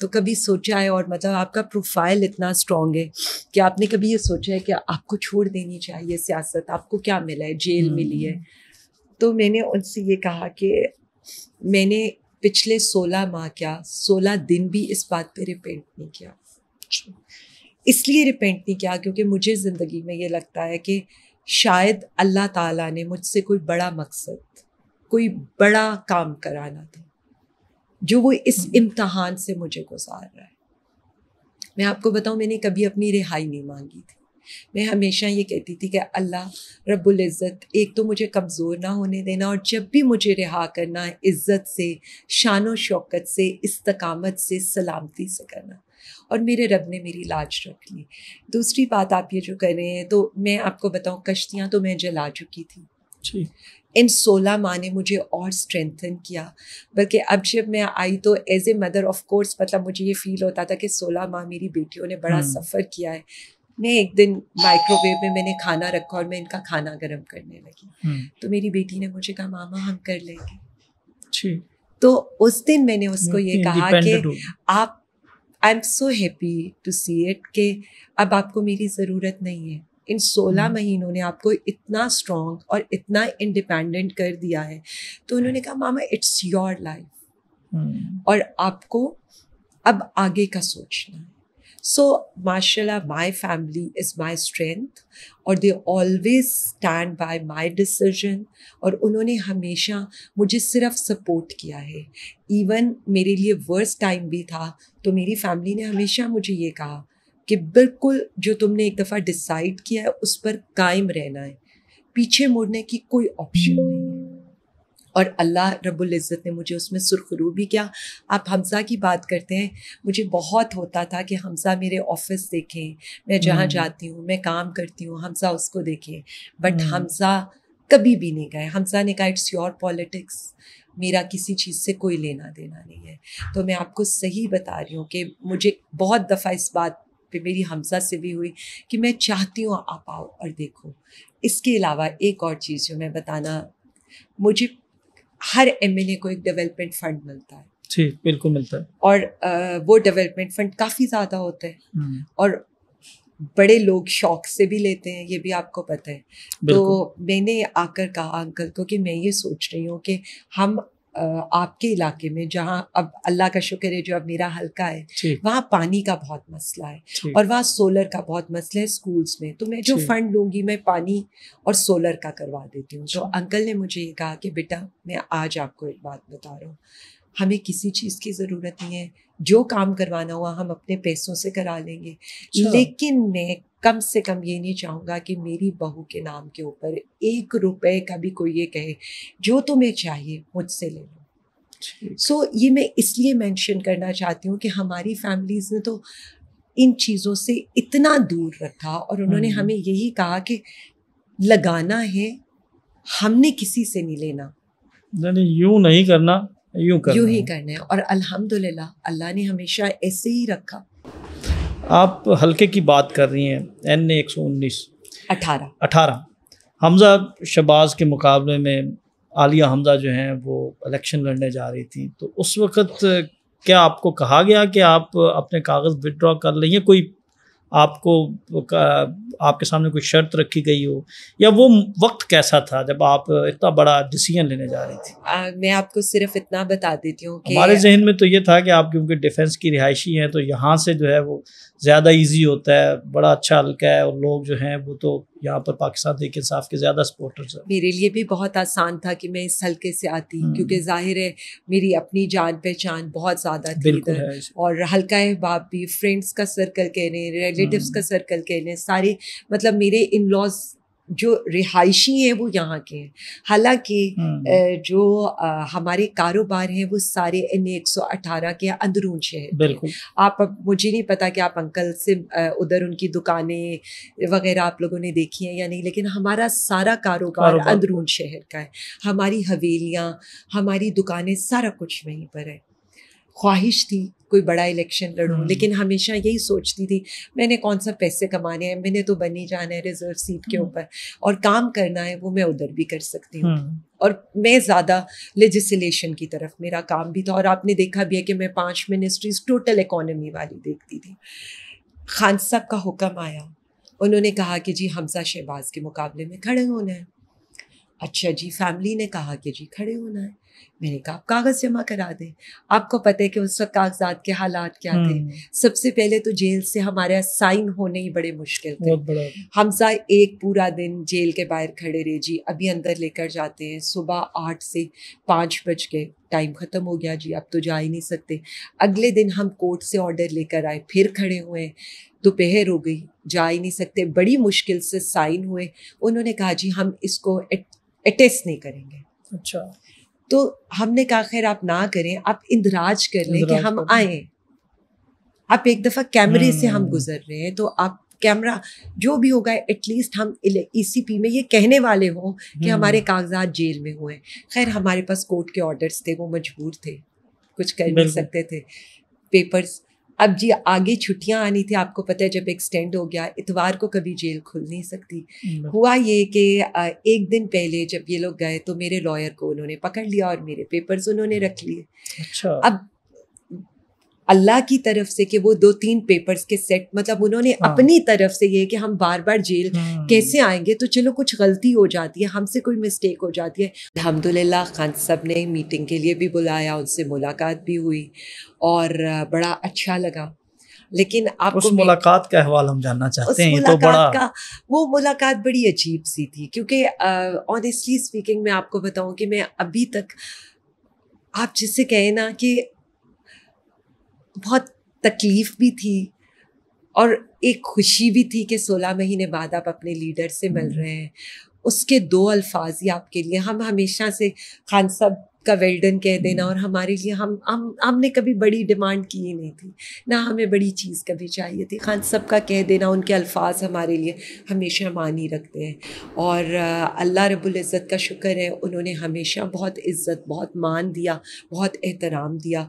तो कभी सोचा है और मतलब आपका प्रोफाइल इतना स्ट्रांग है कि आपने कभी ये सोचा है कि आपको छोड़ देनी चाहिए सियासत आपको क्या मिला है जेल हम्म, मिली है हम्म। तो मैंने उनसे ये कहा कि मैंने पिछले सोलह माह क्या सोलह दिन भी इस बात पे रिपेंट नहीं किया इसलिए रिपेंट नहीं किया क्योंकि मुझे ज़िंदगी में ये लगता है कि शायद अल्लाह ताला ने मुझसे कोई बड़ा मकसद कोई बड़ा काम कराना था जो वो इस इम्तहान से मुझे गुजार रहा है मैं आपको बताऊं मैंने कभी अपनी रिहाई नहीं मांगी थी मैं हमेशा ये कहती थी कि अल्लाह रब्बुल इज़्ज़त एक तो मुझे कमज़ोर ना होने देना और जब भी मुझे रिहा करना इज़्ज़त से शान शौकत से इस्तकामत से सलामती से करना और मेरे रब ने मेरी लाज रख ली दूसरी बात आप ये जो कर रहे हैं तो मैं आपको बताऊं कश्तियाँ तो मैं जला चुकी थी इन सोलह माँ ने मुझे और स्ट्रेंथन किया बल्कि अब जब मैं आई तो as a mother of course मतलब मुझे ये फील होता था कि सोलह माँ मेरी बेटियों ने बड़ा सफ़र हम्म। किया है मैं एक दिन माइक्रोवेव में मैंने खाना रखा और मैं इनका खाना गर्म करने लगी हम्म। तो मेरी बेटी ने मुझे कहा मामा हम कर लेंगे तो उस दिन मैंने उसको ये कहा कि आप I am so happy to see it कि अब आपको मेरी ज़रूरत नहीं है इन सोलह हम्म। महीनों ने आपको इतना स्ट्रॉन्ग और इतना इंडिपेंडेंट कर दिया है तो उन्होंने कहा मामा इट्स योर लाइफ और आपको अब आगे का सोचना है सो माशाल्लाह my family is my strength और they always stand by my decision और उन्होंने हमेशा मुझे सिर्फ सपोर्ट किया है इवन मेरे लिए वर्स्ट टाइम भी था तो मेरी फैमिली ने हमेशा मुझे ये कहा कि बिल्कुल जो तुमने एक दफ़ा डिसाइड किया है उस पर कायम रहना है पीछे मुड़ने की कोई ऑप्शन नहीं है और अल्लाह रब्बुल इज़्ज़त ने मुझे उसमें सुरखरू भी किया आप हमज़ा की बात करते हैं मुझे बहुत होता था कि हमज़ा मेरे ऑफिस देखें मैं जहाँ हम्म। जाती हूँ मैं काम करती हूँ हमज़ा उसको देखें बट हम्म। हमज़ा कभी भी नहीं गए हमज़ा ने कहा इट्स योर पॉलिटिक्स मेरा किसी चीज़ से कोई लेना देना नहीं है तो मैं आपको सही बता रही हूँ कि मुझे बहुत दफ़ा इस बात पे मेरी हमसा से भी हुई कि मैं चाहती हूँ आप आओ और देखो इसके अलावा एक और चीज़ जो मैं बताना मुझे हर एम को एक डेवलपमेंट फंड मिलता है ठीक बिल्कुल मिलता है और आ, वो डेवलपमेंट फंड काफ़ी ज़्यादा होते हैं हम्म। और बड़े लोग शौक से भी लेते हैं ये भी आपको पता है तो मैंने आकर कहा अंकल को कि मैं ये सोच रही हूँ कि हम आपके इलाके में जहाँ अब अल्लाह का शुक्र है जो अब मेरा हल्का है वहाँ पानी का बहुत मसला है और वहाँ सोलर का बहुत मसला है स्कूल्स में तो मैं जो फंड लूँगी मैं पानी और सोलर का करवा देती हूँ तो अंकल ने मुझे ये कहा कि बेटा मैं आज आपको एक बात बता रहा हूँ हमें किसी चीज़ की ज़रूरत नहीं है जो काम करवाना हुआ हम अपने पैसों से करा लेंगे अच्छा। लेकिन मैं कम से कम ये नहीं चाहूँगा कि मेरी बहू के नाम के ऊपर एक रुपए का भी कोई ये कहे जो तुम्हें चाहिए मुझसे ले लो सो so, ये मैं इसलिए मेंशन करना चाहती हूँ कि हमारी फैमिलीज़ ने तो इन चीज़ों से इतना दूर रखा और उन्होंने हम्म। हमें यही कहा कि लगाना है हमने किसी से नहीं लेना नहीं यूँ नहीं करना यूं करना यूं ही करना है और अल्हम्दुलिल्लाह अल्लाह ने हमेशा ऐसे ही रखा आप हल्के की बात कर रही हैं एन एक सौ उन्नीस अठारह अठारह हमज़ा शबाज के मुकाबले में आलिया हमज़ा जो हैं वो इलेक्शन लड़ने जा रही थी तो उस वक़्त क्या आपको कहा गया कि आप अपने कागज़ विदड्रॉ कर लें कोई आपको आपके सामने कोई शर्त रखी गई हो या वो वक्त कैसा था जब आप इतना बड़ा डिसीजन लेने जा रही थी आ, मैं आपको सिर्फ इतना बता देती हूँ हमारे जहन में तो ये था कि आप क्योंकि डिफेंस की रिहायशी हैं तो यहाँ से जो है वो ज़्यादा इजी होता है बड़ा अच्छा हल्का है और लोग जो हैं वो तो यहाँ पर पाकिस्तान तहरीक तो इंसाफ के ज़्यादा सपोर्टर्स हैं मेरे लिए भी बहुत आसान था कि मैं इस हल्के से आती हम्म। क्योंकि जाहिर है मेरी अपनी जान पहचान बहुत ज़्यादा थी और हल्का अहबाब भी फ्रेंड्स का सर्कल कह हैं रिलेटिव का सर्कल कह रहे हैं सारे मतलब मेरे इन लॉज जो रिहायशी हैं वो यहाँ के हैं हालांकि हम्म। जो हमारे कारोबार हैं वो सारे इन 118 के अंदरून शहर बिल्कुल आप मुझे नहीं पता कि आप अंकल से उधर उनकी दुकानें वगैरह आप लोगों ने देखी हैं या नहीं लेकिन हमारा सारा कारोबार अंदरून शहर का है हमारी हवेलियाँ हमारी दुकानें सारा कुछ वहीं पर है ख्वाहिश थी कोई बड़ा इलेक्शन लड़ूँ हम्म। लेकिन हमेशा यही सोचती थी मैंने कौन सा पैसे कमाने हैं मैंने तो बनी जाना है रिजर्व सीट के हम्म। ऊपर और काम करना है वो मैं उधर भी कर सकती हूँ हम्म। और मैं ज़्यादा लेजिस्लेशन की तरफ मेरा काम भी था और आपने देखा भी है कि मैं पाँच मिनिस्ट्रीज टोटल इकोनमी वाली देखती थी खान साहब का हुक्म आया उन्होंने कहा कि जी हमसा शहबाज के मुकाबले में खड़े होना है अच्छा जी फैमिली ने कहा कि जी खड़े होना है मैंने कहा आप कागज़ जमा करा दें आपको पता है कि उस वक्त कागजात के हालात क्या थे हम्म। सबसे पहले तो जेल से हमारे साइन होने ही बड़े मुश्किल थे हमसा एक पूरा दिन जेल के बाहर खड़े रहे जी अभी अंदर लेकर जाते हैं सुबह आठ से पाँच बज के टाइम ख़त्म हो गया जी अब तो जा ही नहीं सकते अगले दिन हम कोर्ट से ऑर्डर लेकर आए फिर खड़े हुए दोपहर हो गई जा ही नहीं सकते बड़ी मुश्किल से साइन हुए उन्होंने कहा जी हम इसको अटेस्ट नहीं करेंगे अच्छा तो हमने कहा खैर आप ना करें आप इंदराज कर लें कि हम आए आप एक दफ़ा कैमरे से हम हम्म। गुजर रहे हैं तो आप कैमरा जो भी होगा एटलीस्ट हम ईसीपी e में ये कहने वाले हों कि हम्म। हमारे कागजात जेल में हुए खैर हमारे पास कोर्ट के ऑर्डर्स थे वो मजबूर थे कुछ कर नहीं सकते थे पेपर्स अब जी आगे छुट्टियां आनी थी आपको पता है जब एक्सटेंड हो गया इतवार को कभी जेल खुल नहीं सकती हुआ ये कि एक दिन पहले जब ये लोग गए तो मेरे लॉयर को उन्होंने पकड़ लिया और मेरे पेपर्स उन्होंने रख लिए अच्छा अब अल्लाह की तरफ से कि वो दो तीन पेपर्स के सेट मतलब उन्होंने हाँ। अपनी तरफ से ये कि हम बार बार जेल हम्म। कैसे आएंगे तो चलो कुछ गलती हो जाती है हमसे कोई मिस्टेक हो जाती है अलहमदिल्ला खान साहब ने मीटिंग के लिए भी बुलाया उनसे मुलाकात भी हुई और बड़ा अच्छा लगा लेकिन आप उस मुलाकात का अहवाल हम जानना चाहते हैं तो बड़ा का वो मुलाकात बड़ी अजीब सी थी क्योंकि ऑनेस्टली स्पीकिंग मैं आपको बताऊं कि मैं अभी तक आप जिससे कहें ना कि बहुत तकलीफ भी थी और एक खुशी भी थी कि सोलह महीने बाद आप अपने लीडर से मिल हम्म। रहे हैं उसके दो अल्फाज ही आपके लिए हम हमेशा से खान साहब का वेल्डन कह देना हम्म। और हमारे लिए हम हम हमने कभी बड़ी डिमांड की ही नहीं थी ना हमें बड़ी चीज़ कभी चाहिए थी खान सब का कह देना उनके अल्फाज हमारे लिए हमेशा मानी रखते हैं और अल्लाह रबुल्ज़त का शुक्र है उन्होंने हमेशा बहुत इज़्ज़त बहुत मान दिया बहुत एहतराम दिया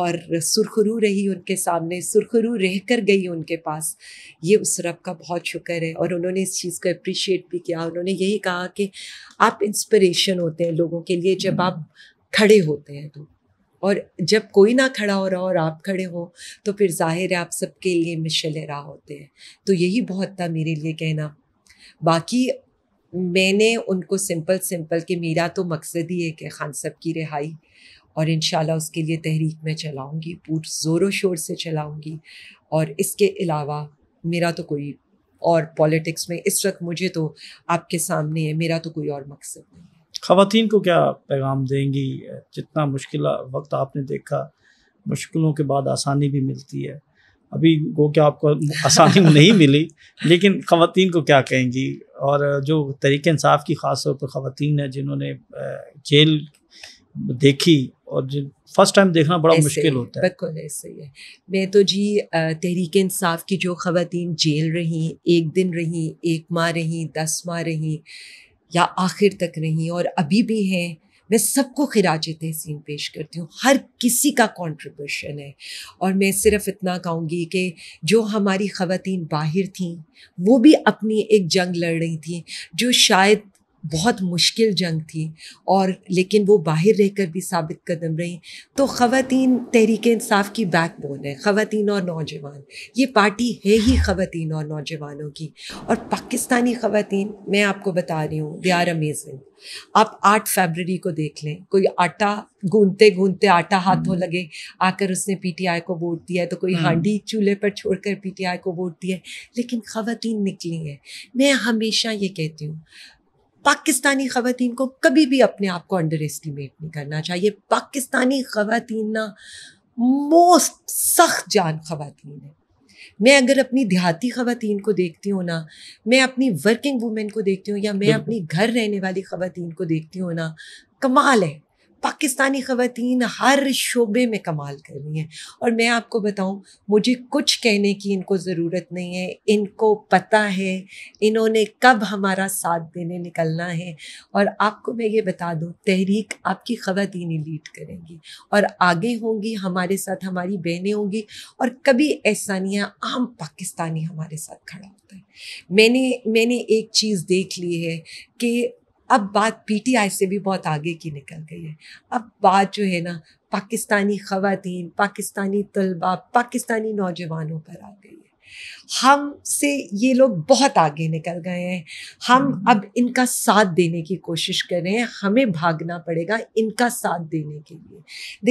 और सुरखरू रही उनके सामने सुरखरू रह कर गई उनके पास ये उस रब का बहुत शुक्र है और उन्होंने इस चीज़ को अप्रिशिएट भी किया उन्होंने यही कहा कि आप इंस्पिरेशन होते हैं लोगों के लिए जब आप खड़े होते हैं तो और जब कोई ना खड़ा हो रहा और आप खड़े हो तो फिर जाहिर है आप सबके लिए मिशल राह होते हैं तो यही बहुत था मेरे लिए कहना बाकी मैंने उनको सिंपल सिंपल कि मेरा तो मकसद ही है कि खान साहब की रिहाई और इन उसके लिए तहरीक में चलाऊँगी पूरे ज़ोरों शोर से चलाऊँगी और इसके अलावा मेरा तो कोई और पॉलिटिक्स में इस वक्त मुझे तो आपके सामने है मेरा तो कोई और मकसद नहीं है खातन को क्या पैगाम देंगी जितना मुश्किल वक्त आपने देखा मुश्किलों के बाद आसानी भी मिलती है अभी वो क्या आपको आसानी नहीं मिली लेकिन ख़वान को क्या कहेंगी और जो तरीके इंसाफ की ख़ास तौर पर ख़वान है जिन्होंने जेल देखी और जिन फर्स्ट टाइम देखना बड़ा मुश्किल होता है बिल्कुल ऐसे ही है मैं तो जी तहरीक इंसाफ की जो ख़वान जेल रहीं एक दिन रहीं एक माह रहीं दस माह रहीं या आखिर तक नहीं और अभी भी हैं मैं सबको खराज तहसीन पेश करती हूँ हर किसी का कंट्रीब्यूशन है और मैं सिर्फ इतना कहूँगी कि जो हमारी ख़वान बाहर थीं वो भी अपनी एक जंग लड़ रही थी जो शायद बहुत मुश्किल जंग थी और लेकिन वो बाहर रहकर भी साबित कदम रही तो ख़वान तहरीक इंसाफ की बैकबोन है ख़वान और नौजवान ये पार्टी है ही ख़वान और नौजवानों की और पाकिस्तानी ख़वान मैं आपको बता रही हूँ दे आर अमेजिंग आप आठ फरवरी को देख लें कोई आटा गूंदते गूंदते आटा हाथों हम्म। लगे आकर उसने पीटीआई को वोट दिया है तो कोई हम्म। हांडी चूल्हे पर छोड़कर पीटीआई को वोट दिया है लेकिन ख़वान निकली हैं मैं हमेशा ये कहती हूँ पाकिस्तानी ख़वान को कभी भी अपने आप को अंडर एस्टिमेट नहीं करना चाहिए पाकिस्तानी ख़वान ना मोस्ट सख्त जान ख़वान है मैं अगर अपनी देहाती ख़वान को देखती हूँ ना मैं अपनी वर्किंग वूमेन को देखती हूँ या मैं अपनी घर रहने वाली ख़वान को देखती हूँ ना कमाल है पाकिस्तानी खवतान हर शोबे में कमाल कर रही हैं और मैं आपको बताऊं मुझे कुछ कहने की इनको ज़रूरत नहीं है इनको पता है इन्होंने कब हमारा साथ देने निकलना है और आपको मैं ये बता दूं तहरीक आपकी खवतानी लीड करेंगी और आगे होंगी हमारे साथ हमारी बहनें होंगी और कभी ऐसा नहीं आम पाकिस्तानी हमारे साथ खड़ा होता है मैंने मैंने एक चीज़ देख ली है कि अब बात पीटीआई से भी बहुत आगे की निकल गई है अब बात जो है ना पाकिस्तानी ख़वातीन पाकिस्तानी तलबा पाकिस्तानी नौजवानों पर आ गई है हम से ये लोग बहुत आगे निकल गए हैं हम हम्म। अब इनका साथ देने की कोशिश कर रहे हैं हमें भागना पड़ेगा इनका साथ देने के लिए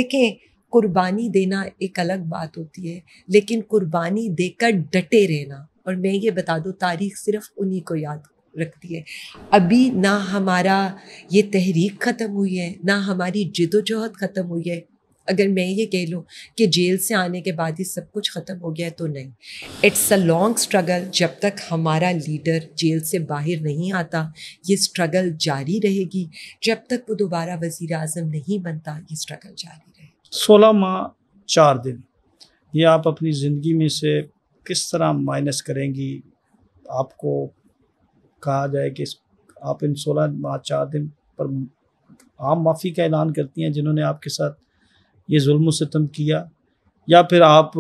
देखें कुर्बानी देना एक अलग बात होती है लेकिन कुर्बानी देकर डटे रहना और मैं ये बता दूँ तारीख सिर्फ उन्हीं को याद रखती है अभी ना हमारा ये तहरीक ख़त्म हुई है ना हमारी जिदोजहद ख़त्म हुई है अगर मैं ये कह लूँ कि जेल से आने के बाद ही सब कुछ ख़त्म हो गया तो नहीं इट्स अ लॉन्ग स्ट्रगल जब तक हमारा लीडर जेल से बाहर नहीं आता ये स्ट्रगल जारी रहेगी जब तक वो दोबारा वज़ी अजम नहीं बनता ये स्ट्रगल जारी रहेगी सोलह माह चार दिन ये आप अपनी ज़िंदगी में से किस तरह माइनस करेंगी आपको कहा जाए कि आप इन सोलह चार दिन पर आम माफ़ी का ऐलान करती हैं जिन्होंने आपके साथ ये जुल्म सितम किया या फिर आप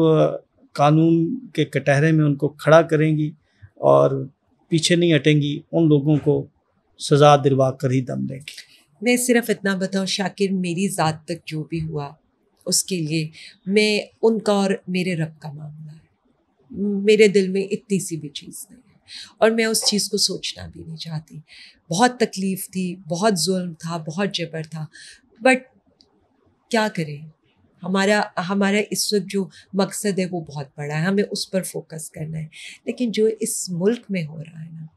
कानून के कटहरे में उनको खड़ा करेंगी और पीछे नहीं हटेंगी उन लोगों को सज़ा दिलवा कर ही दम देंगी मैं सिर्फ इतना बताऊं शाकिर मेरी ज़ात तक जो भी हुआ उसके लिए मैं उनका और मेरे रब का मामला है मेरे दिल में इतनी सी भी चीज़ नहीं और मैं उस चीज़ को सोचना भी नहीं चाहती बहुत तकलीफ़ थी बहुत जुल्म था बहुत जबर था बट क्या करें हमारा हमारा इस वक्त जो मकसद है वो बहुत बड़ा है हमें उस पर फोकस करना है लेकिन जो इस मुल्क में हो रहा है ना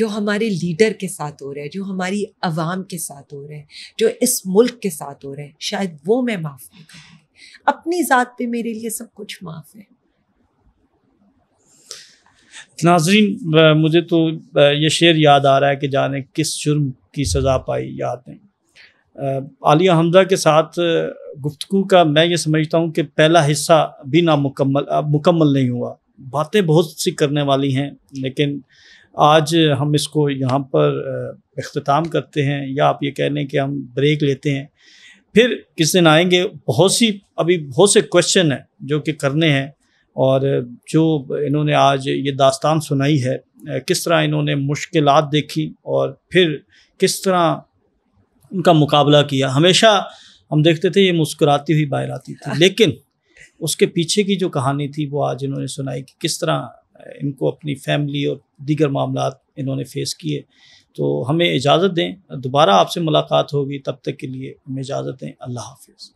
जो हमारे लीडर के साथ हो रहा है जो हमारी आवाम के साथ हो रहा है जो इस मुल्क के साथ हो रहा है शायद वो मैं माफ़ नहीं करूँगी अपनी ज़ात पे मेरे लिए सब कुछ माफ़ है नाजरीन मुझे तो ये शेर याद आ रहा है कि जाने किस जुर्म की सज़ा पाई याद नहीं आलिया हमजा के साथ गुफ्तु का मैं ये समझता हूँ कि पहला हिस्सा भी नामुकम्मल मुकम्मल नहीं हुआ बातें बहुत सी करने वाली हैं लेकिन आज हम इसको यहाँ पर अख्ताम करते हैं या आप ये कह लें कि हम ब्रेक लेते हैं फिर किस दिन आएंगे बहुत सी अभी बहुत से क्वेश्चन हैं जो कि करने हैं और जो इन्होंने आज ये दास्तान सुनाई है किस तरह इन्होंने मुश्किल देखी और फिर किस तरह उनका मुकाबला किया हमेशा हम देखते थे ये मुस्कुराती हुई बाहर आती थी हाँ। लेकिन उसके पीछे की जो कहानी थी वो आज इन्होंने सुनाई कि किस तरह इनको अपनी फैमिली और दीगर मामला इन्होंने फेस किए तो हमें इजाज़त दें दोबारा आपसे मुलाकात होगी तब तक के लिए हमें इजाज़त दें अल्लाह हाफिज़